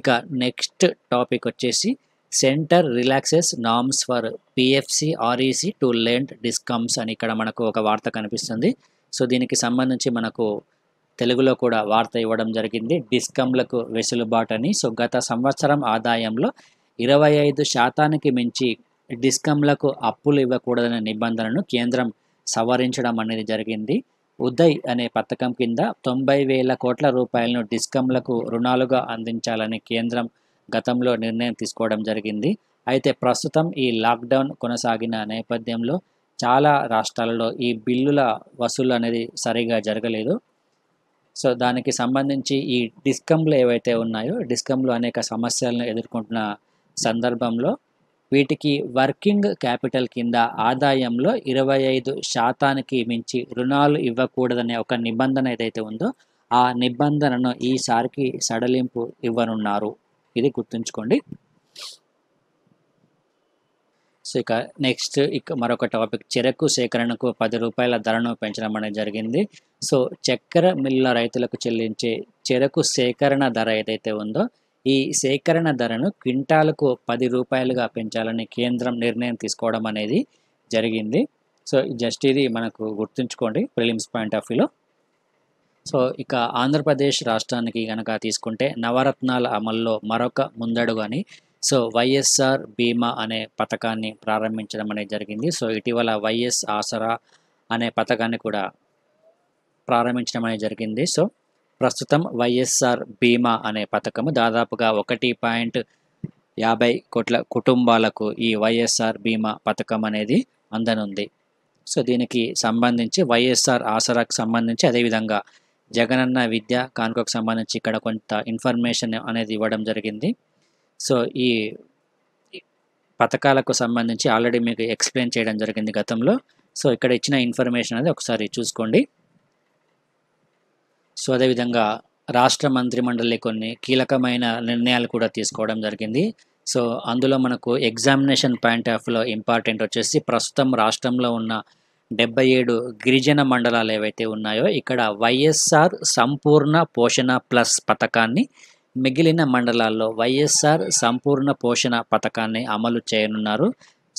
ఇక నెక్స్ట్ టాపిక్ వచ్చేసి centre relaxes norms for PFC REC to lend discoms అని ఇక్కడ మనకు ఒక వార్త కనిపిస్తుంది సో దీనికి సంబంధించి మనకు తెలుగులో కూడా వార్త ఇవ్వడం జరిగింది డిస్కమ్లకు వెసులుబాటు అని సో గత సంవత్సరం ఆదాయంలో ఇరవై ఐదు శాతానికి మించి డిస్కంలకు అప్పులు ఇవ్వకూడదనే నిబంధనను కేంద్రం సవరించడం అనేది జరిగింది ఉదయ్ అనే పథకం కింద తొంభై వేల కోట్ల రూపాయలను డిస్కంలకు రుణాలుగా అందించాలని కేంద్రం గతంలో నిర్ణయం తీసుకోవడం జరిగింది అయితే ప్రస్తుతం ఈ లాక్డౌన్ కొనసాగిన నేపథ్యంలో చాలా రాష్ట్రాలలో ఈ బిల్లుల వసూలు అనేది సరిగా జరగలేదు సో దానికి సంబంధించి ఈ డిస్కంలు ఏవైతే ఉన్నాయో డిస్కంలు అనేక సమస్యలను ఎదుర్కొంటున్న సందర్భంలో వీటికి వర్కింగ్ క్యాపిటల్ కింద ఆదాయంలో ఇరవై ఐదు శాతానికి మించి రుణాలు ఇవ్వకూడదనే ఒక నిబంధన ఏదైతే ఉందో ఆ నిబంధనను ఈసారికి సడలింపు ఇవ్వనున్నారు ఇది గుర్తుంచుకోండి సో ఇక నెక్స్ట్ ఇక మరొక టాపిక్ చెరకు సేకరణకు పది రూపాయల ధరను పెంచడం అనేది జరిగింది సో చక్కెర మిల్ల రైతులకు చెల్లించే చెరకు సేకరణ ధర ఏదైతే ఉందో ఈ సేకరణ ధరను క్వింటాలకు పది రూపాయలుగా పెంచాలని కేంద్రం నిర్ణయం తీసుకోవడం అనేది జరిగింది సో జస్ట్ ఇది మనకు గుర్తుంచుకోండి ప్రిలిమ్స్ పాయింట్ ఆఫ్ వ్యూలో సో ఇక ఆంధ్రప్రదేశ్ రాష్ట్రానికి కనుక తీసుకుంటే నవరత్నాల అమల్లో మరొక ముందడుగు అని సో వైఎస్ఆర్ బీమా అనే పథకాన్ని ప్రారంభించడం అనేది జరిగింది సో ఇటీవల వైఎస్ ఆసరా అనే పథకాన్ని కూడా ప్రారంభించడం అనేది జరిగింది సో ప్రస్తుతం వైఎస్ఆర్ బీమా అనే పథకము దాదాపుగా ఒకటి పాయింట్ యాభై కోట్ల కుటుంబాలకు ఈ వైఎస్ఆర్ బీమా పథకం అనేది అందనుంది సో దీనికి సంబంధించి వైఎస్ఆర్ ఆసరాకు సంబంధించి అదేవిధంగా జగనన్న విద్య కానుకకు సంబంధించి ఇక్కడ కొంత ఇన్ఫర్మేషన్ అనేది ఇవ్వడం జరిగింది సో ఈ పథకాలకు సంబంధించి ఆల్రెడీ మీకు ఎక్స్ప్లెయిన్ చేయడం జరిగింది గతంలో సో ఇక్కడ ఇచ్చిన ఇన్ఫర్మేషన్ అనేది ఒకసారి చూసుకోండి సో అదేవిధంగా రాష్ట్ర మంత్రి మండలి కొన్ని కీలకమైన నిర్ణయాలు కూడా తీసుకోవడం జరిగింది సో అందులో మనకు ఎగ్జామినేషన్ పాయింట్ లో ఇంపార్టెంట్ వచ్చేసి ప్రస్తుతం రాష్ట్రంలో ఉన్న డెబ్బై ఏడు గిరిజన మండలాలు ఏవైతే ఉన్నాయో ఇక్కడ వైఎస్ఆర్ సంపూర్ణ పోషణ ప్లస్ పథకాన్ని మిగిలిన మండలాల్లో వైఎస్ఆర్ సంపూర్ణ పోషణ పథకాన్ని అమలు చేయనున్నారు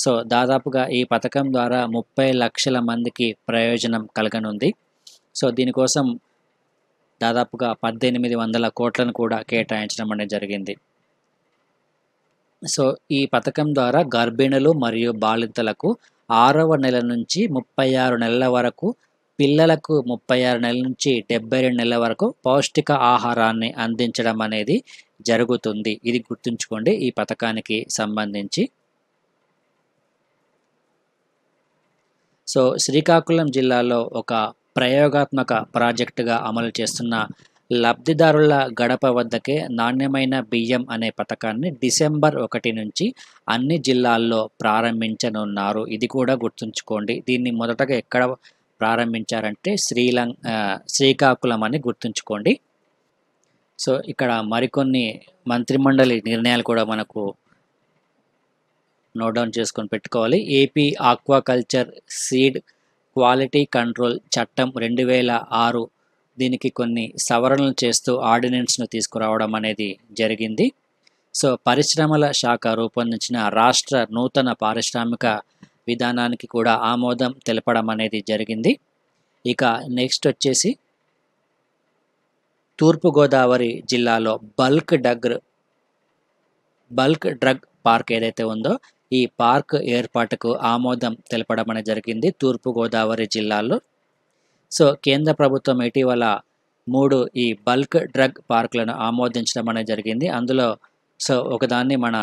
సో దాదాపుగా ఈ పథకం ద్వారా ముప్పై లక్షల మందికి ప్రయోజనం కలగనుంది సో దీనికోసం దాదాపుగా పద్దెనిమిది వందల కోట్లను కూడా కేటాయించడం అనేది జరిగింది సో ఈ పథకం ద్వారా గర్భిణులు మరియు బాలింతలకు ఆరవ నెల నుంచి ముప్పై ఆరు నెలల వరకు పిల్లలకు ముప్పై ఆరు నెలల నుంచి డెబ్బై రెండు నెలల వరకు పౌష్టిక ఆహారాన్ని అందించడం అనేది జరుగుతుంది ఇది గుర్తుంచుకోండి ఈ పథకానికి సంబంధించి సో శ్రీకాకుళం జిల్లాలో ఒక ప్రయోగాత్మక ప్రాజెక్టుగా అమలు చేస్తున్న లబ్ధిదారుల గడప వద్దకే నాణ్యమైన బియ్యం అనే పథకాన్ని డిసెంబర్ ఒకటి నుంచి అన్ని జిల్లాల్లో ప్రారంభించనున్నారు ఇది కూడా గుర్తుంచుకోండి దీన్ని మొదటగా ఎక్కడ ప్రారంభించారంటే శ్రీలం శ్రీకాకుళం అని గుర్తుంచుకోండి సో ఇక్కడ మరికొన్ని మంత్రిమండలి నిర్ణయాలు కూడా మనకు నోట్ డౌన్ చేసుకొని పెట్టుకోవాలి AP aquaculture seed quality control చట్టం రెండు వేల ఆరు దీనికి కొన్ని సవరణలు చేస్తూ ఆర్డినెన్స్ను తీసుకురావడం అనేది జరిగింది సో పరిశ్రమల శాఖ రూపొందించిన రాష్ట్ర నూతన పారిశ్రామిక విధానానికి కూడా ఆమోదం తెలపడం అనేది జరిగింది ఇక నెక్స్ట్ వచ్చేసి తూర్పుగోదావరి జిల్లాలో bulk drug bulk drug park ఏదైతే ఉందో ఈ పార్క్ ఏర్పాటుకు ఆమోదం తెలపడం జరిగింది తూర్పుగోదావరి జిల్లాలో సో కేంద్ర ప్రభుత్వం ఇటీవల మూడు ఈ బల్క్ డ్రగ్ పార్కులను ఆమోదించడం అనేది జరిగింది అందులో సో ఒకదాన్ని మన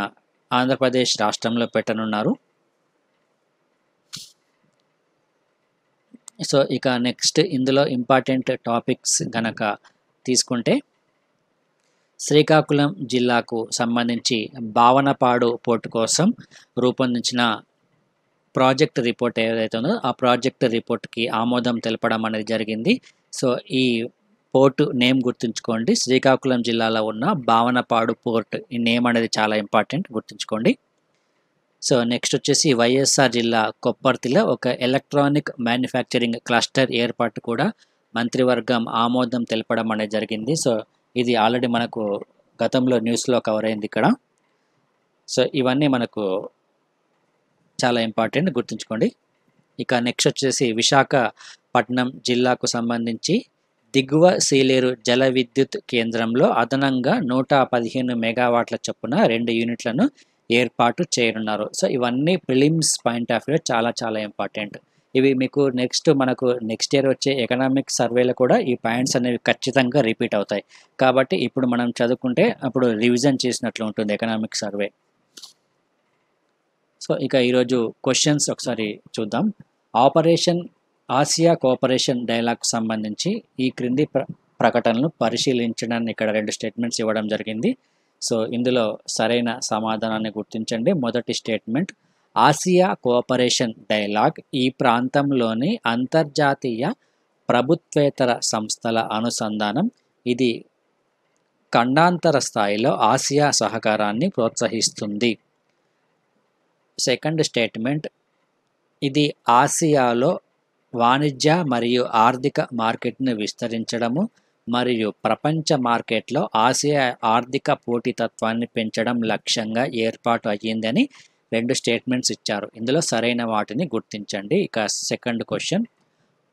ఆంధ్రప్రదేశ్ రాష్ట్రంలో పెట్టనున్నారు సో ఇక నెక్స్ట్ ఇందులో ఇంపార్టెంట్ టాపిక్స్ గనక తీసుకుంటే శ్రీకాకుళం జిల్లాకు సంబంధించి భావనపాడు పోర్టు కోసం రూపొందించిన ప్రాజెక్ట్ రిపోర్ట్ ఏదైతే ఉందో ఆ ప్రాజెక్ట్ రిపోర్ట్కి ఆమోదం తెలపడం అనేది జరిగింది సో ఈ పోర్టు నేమ్ గుర్తుంచుకోండి శ్రీకాకుళం జిల్లాలో ఉన్న భావనపాడు పోర్ట్ ఈ నేమ్ అనేది చాలా ఇంపార్టెంట్ గుర్తుంచుకోండి సో నెక్స్ట్ వచ్చేసి వైఎస్ఆర్ జిల్లా కొప్పర్తిలో ఒక ఎలక్ట్రానిక్ మ్యానుఫ్యాక్చరింగ్ క్లస్టర్ ఏర్పాటు కూడా మంత్రివర్గం ఆమోదం తెలపడం అనేది జరిగింది సో ఇది ఆల్రెడీ మనకు గతంలో న్యూస్లో కవర్ అయింది ఇక్కడ సో ఇవన్నీ మనకు చాలా ఇంపార్టెంట్ గుర్తుంచుకోండి ఇక నెక్స్ట్ వచ్చేసి విశాఖపట్నం జిల్లాకు సంబంధించి దిగువ సీలేరు జల విద్యుత్ కేంద్రంలో అదనంగా నూట పదిహేను మెగావాట్ల చొప్పున రెండు యూనిట్లను ఏర్పాటు చేయనున్నారు సో ఇవన్నీ ప్రిలిమ్స్ పాయింట్ ఆఫ్ వ్యూ చాలా చాలా ఇంపార్టెంట్ ఇవి మీకు నెక్స్ట్ మనకు నెక్స్ట్ ఇయర్ వచ్చే ఎకనామిక్ సర్వేలో కూడా ఈ పాయింట్స్ అనేవి ఖచ్చితంగా రిపీట్ అవుతాయి కాబట్టి ఇప్పుడు మనం చదువుకుంటే అప్పుడు రివిజన్ చేసినట్లు ఉంటుంది ఎకనామిక్ సర్వే సో ఇక ఈరోజు క్వశ్చన్స్ ఒకసారి చూద్దాం ఆపరేషన్ ఆసియా కోఆపరేషన్ డైలాగ్ సంబంధించి ఈ క్రింది ప్ర ప్రకటనలు పరిశీలించడానికి ఇక్కడ రెండు స్టేట్మెంట్స్ ఇవ్వడం జరిగింది సో ఇందులో సరైన సమాధానాన్ని గుర్తించండి మొదటి స్టేట్మెంట్ ఆసియా కోఆపరేషన్ డైలాగ్ ఈ ప్రాంతంలోని అంతర్జాతీయ ప్రభుత్వేతర సంస్థల అనుసంధానం ఇది ఖండాంతర స్థాయిలో ఆసియా సహకారాన్ని ప్రోత్సహిస్తుంది సెకండ్ స్టేట్మెంట్ ఇది ఆసియాలో వాణిజ్య మరియు ఆర్థిక మార్కెట్ను విస్తరించడము మరియు ప్రపంచ మార్కెట్లో ఆసియా ఆర్థిక పోటీతత్వాన్ని పెంచడం లక్ష్యంగా ఏర్పాటు అయ్యిందని రెండు స్టేట్మెంట్స్ ఇచ్చారు ఇందులో సరైన వాటిని గుర్తించండి ఇక సెకండ్ క్వశ్చన్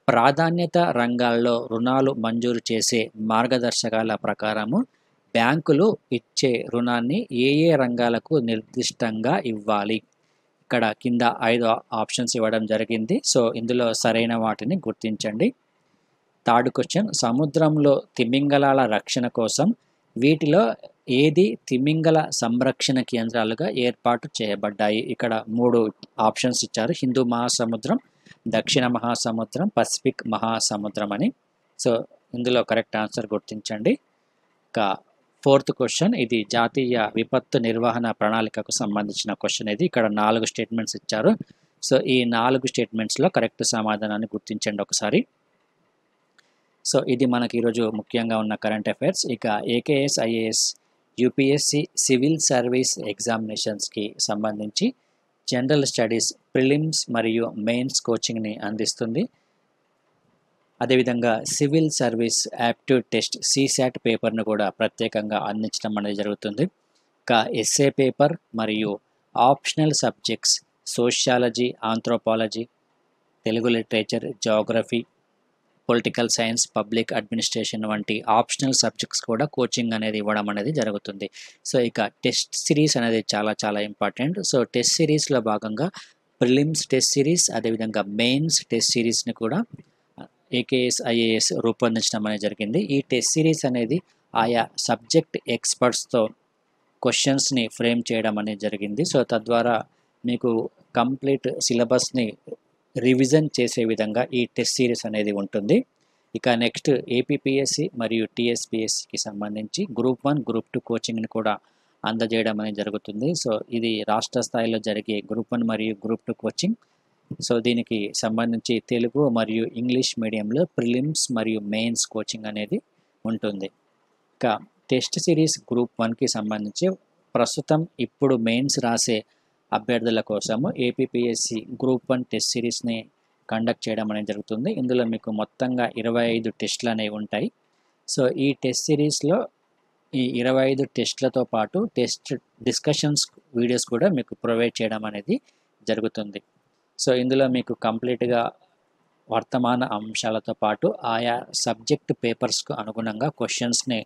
ప్రాధాన్యత రంగాల్లో రుణాలు మంజూరు చేసే మార్గదర్శకాల ప్రకారము బ్యాంకులు ఇచ్చే రుణాన్ని ఏ ఏ రంగాలకు నిర్దిష్టంగా ఇవ్వాలి ఇక్కడ కింద ఐదు ఆప్షన్స్ ఇవ్వడం జరిగింది సో ఇందులో సరైన వాటిని గుర్తించండి థర్డ్ క్వశ్చన్ సముద్రంలో తిమింగళాల రక్షణ కోసం వీటిలో ఏది తిమింగల సంరక్షణ కేంద్రాలుగా ఏర్పాటు చేయబడ్డాయి ఇక్కడ మూడు ఆప్షన్స్ ఇచ్చారు హిందూ మహాసముద్రం దక్షిణ మహాసముద్రం పసిఫిక్ మహాసముద్రం అని సో ఇందులో కరెక్ట్ ఆన్సర్ గుర్తించండి ఇక ఫోర్త్ క్వశ్చన్ ఇది జాతీయ విపత్తు నిర్వహణ ప్రణాళికకు సంబంధించిన క్వశ్చన్ ఇది ఇక్కడ నాలుగు స్టేట్మెంట్స్ ఇచ్చారు సో ఈ నాలుగు స్టేట్మెంట్స్లో కరెక్ట్ సమాధానాన్ని గుర్తించండి ఒకసారి సో ఇది మనకి ఈరోజు ముఖ్యంగా ఉన్న కరెంట్ అఫైర్స్ ఇక AKS IAS UPSC civil service ఎగ్జామినేషన్స్కి సంబంధించి జనరల్ స్టడీస్ ప్రిలిమ్స్ మరియు మెయిన్స్ కోచింగ్ని అందిస్తుంది అదేవిధంగా civil service aptitude test CSAT పేపర్ను కూడా ప్రత్యేకంగా అందించడం అనేది జరుగుతుంది ఇంకా ఎస్ఏ పేపర్ మరియు optional subjects sociology anthropology Telugu literature geography political science public administration వంటి ఆప్షనల్ సబ్జెక్ట్స్ కూడా కోచింగ్ అనేది ఇవ్వడం అనేది జరుగుతుంది సో ఇక టెస్ట్ సిరీస్ అనేది చాలా చాలా ఇంపార్టెంట్ సో టెస్ట్ సిరీస్లో భాగంగా ప్రిలిమ్స్ టెస్ట్ సిరీస్ అదేవిధంగా మెయిన్స్ టెస్ట్ సిరీస్ని కూడా ఏకేఎస్ ఐఏఎస్ రూపొందించడం అనేది జరిగింది ఈ టెస్ట్ సిరీస్ అనేది ఆయా సబ్జెక్ట్ ఎక్స్పర్ట్స్తో క్వశ్చన్స్ని ఫ్రేమ్ చేయడం అనేది జరిగింది సో తద్వారా మీకు కంప్లీట్ సిలబస్ని రివిజన్ చేసే విధంగా ఈ టెస్ట్ సిరీస్ అనేది ఉంటుంది ఇక నెక్స్ట్ ఏపీపీఎస్సి మరియు టీఎస్పీఎస్సికి సంబంధించి గ్రూప్ వన్ గ్రూప్ టూ కోచింగ్ని కూడా అందజేయడం అనేది జరుగుతుంది సో ఇది రాష్ట్ర స్థాయిలో జరిగే గ్రూప్ వన్ మరియు గ్రూప్ టూ కోచింగ్ సో దీనికి సంబంధించి తెలుగు మరియు ఇంగ్లీష్ మీడియంలో ప్రిలిమ్స్ మరియు మెయిన్స్ కోచింగ్ అనేది ఉంటుంది ఇక టెస్ట్ సిరీస్ గ్రూప్ వన్కి సంబంధించి ప్రస్తుతం ఇప్పుడు మెయిన్స్ రాసే అభ్యర్థుల కోసము ఏపీపీఎస్సి గ్రూప్ వన్ టెస్ట్ సిరీస్ని కండక్ట్ చేయడం అనేది జరుగుతుంది ఇందులో మీకు మొత్తంగా ఇరవై ఐదు టెస్టులు అనేవి ఉంటాయి సో ఈ టెస్ట్ సిరీస్లో ఈ ఇరవై ఐదు టెస్ట్లతో పాటు టెస్ట్ డిస్కషన్స్ వీడియోస్ కూడా మీకు ప్రొవైడ్ చేయడం అనేది జరుగుతుంది సో ఇందులో మీకు కంప్లీట్గా వర్తమాన అంశాలతో పాటు ఆయా సబ్జెక్ట్ పేపర్స్కు అనుగుణంగా క్వశ్చన్స్ని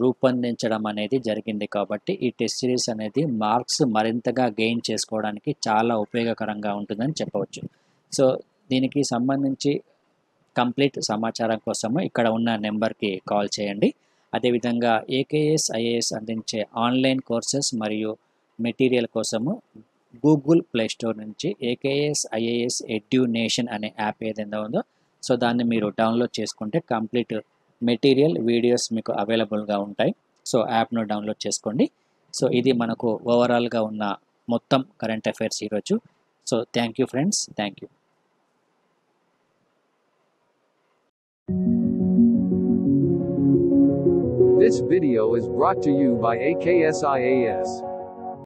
రూపొందించడం అనేది జరిగింది కాబట్టి ఈ టెస్ట్ సిరీస్ అనేది మార్క్స్ మరింతగా గెయిన్ చేసుకోవడానికి చాలా ఉపయోగకరంగా ఉంటుందని చెప్పవచ్చు సో దీనికి సంబంధించి కంప్లీట్ సమాచారం కోసము ఇక్కడ ఉన్న నెంబర్కి కాల్ చేయండి అదేవిధంగా ఏకేఎస్ ఐఏఎస్ అందించే ఆన్లైన్ కోర్సెస్ మరియు మెటీరియల్ కోసము గూగుల్ ప్లేస్టోర్ నుంచి ఏకేఎస్ ఐఏఎస్ ఎడ్యునేషన్ అనే యాప్ ఏదైనా ఉందో సో దాన్ని మీరు డౌన్లోడ్ చేసుకుంటే కంప్లీట్ మెటీరియల్ వీడియోస్ మీకు అవైలబుల్గా ఉంటాయి సో యాప్ను డౌన్లోడ్ చేసుకోండి సో ఇది మనకు ఓవరాల్గా ఉన్న మొత్తం కరెంట్ అఫైర్స్ ఈరోజు so thank you friends thank you This video is brought to you by AKSIAS.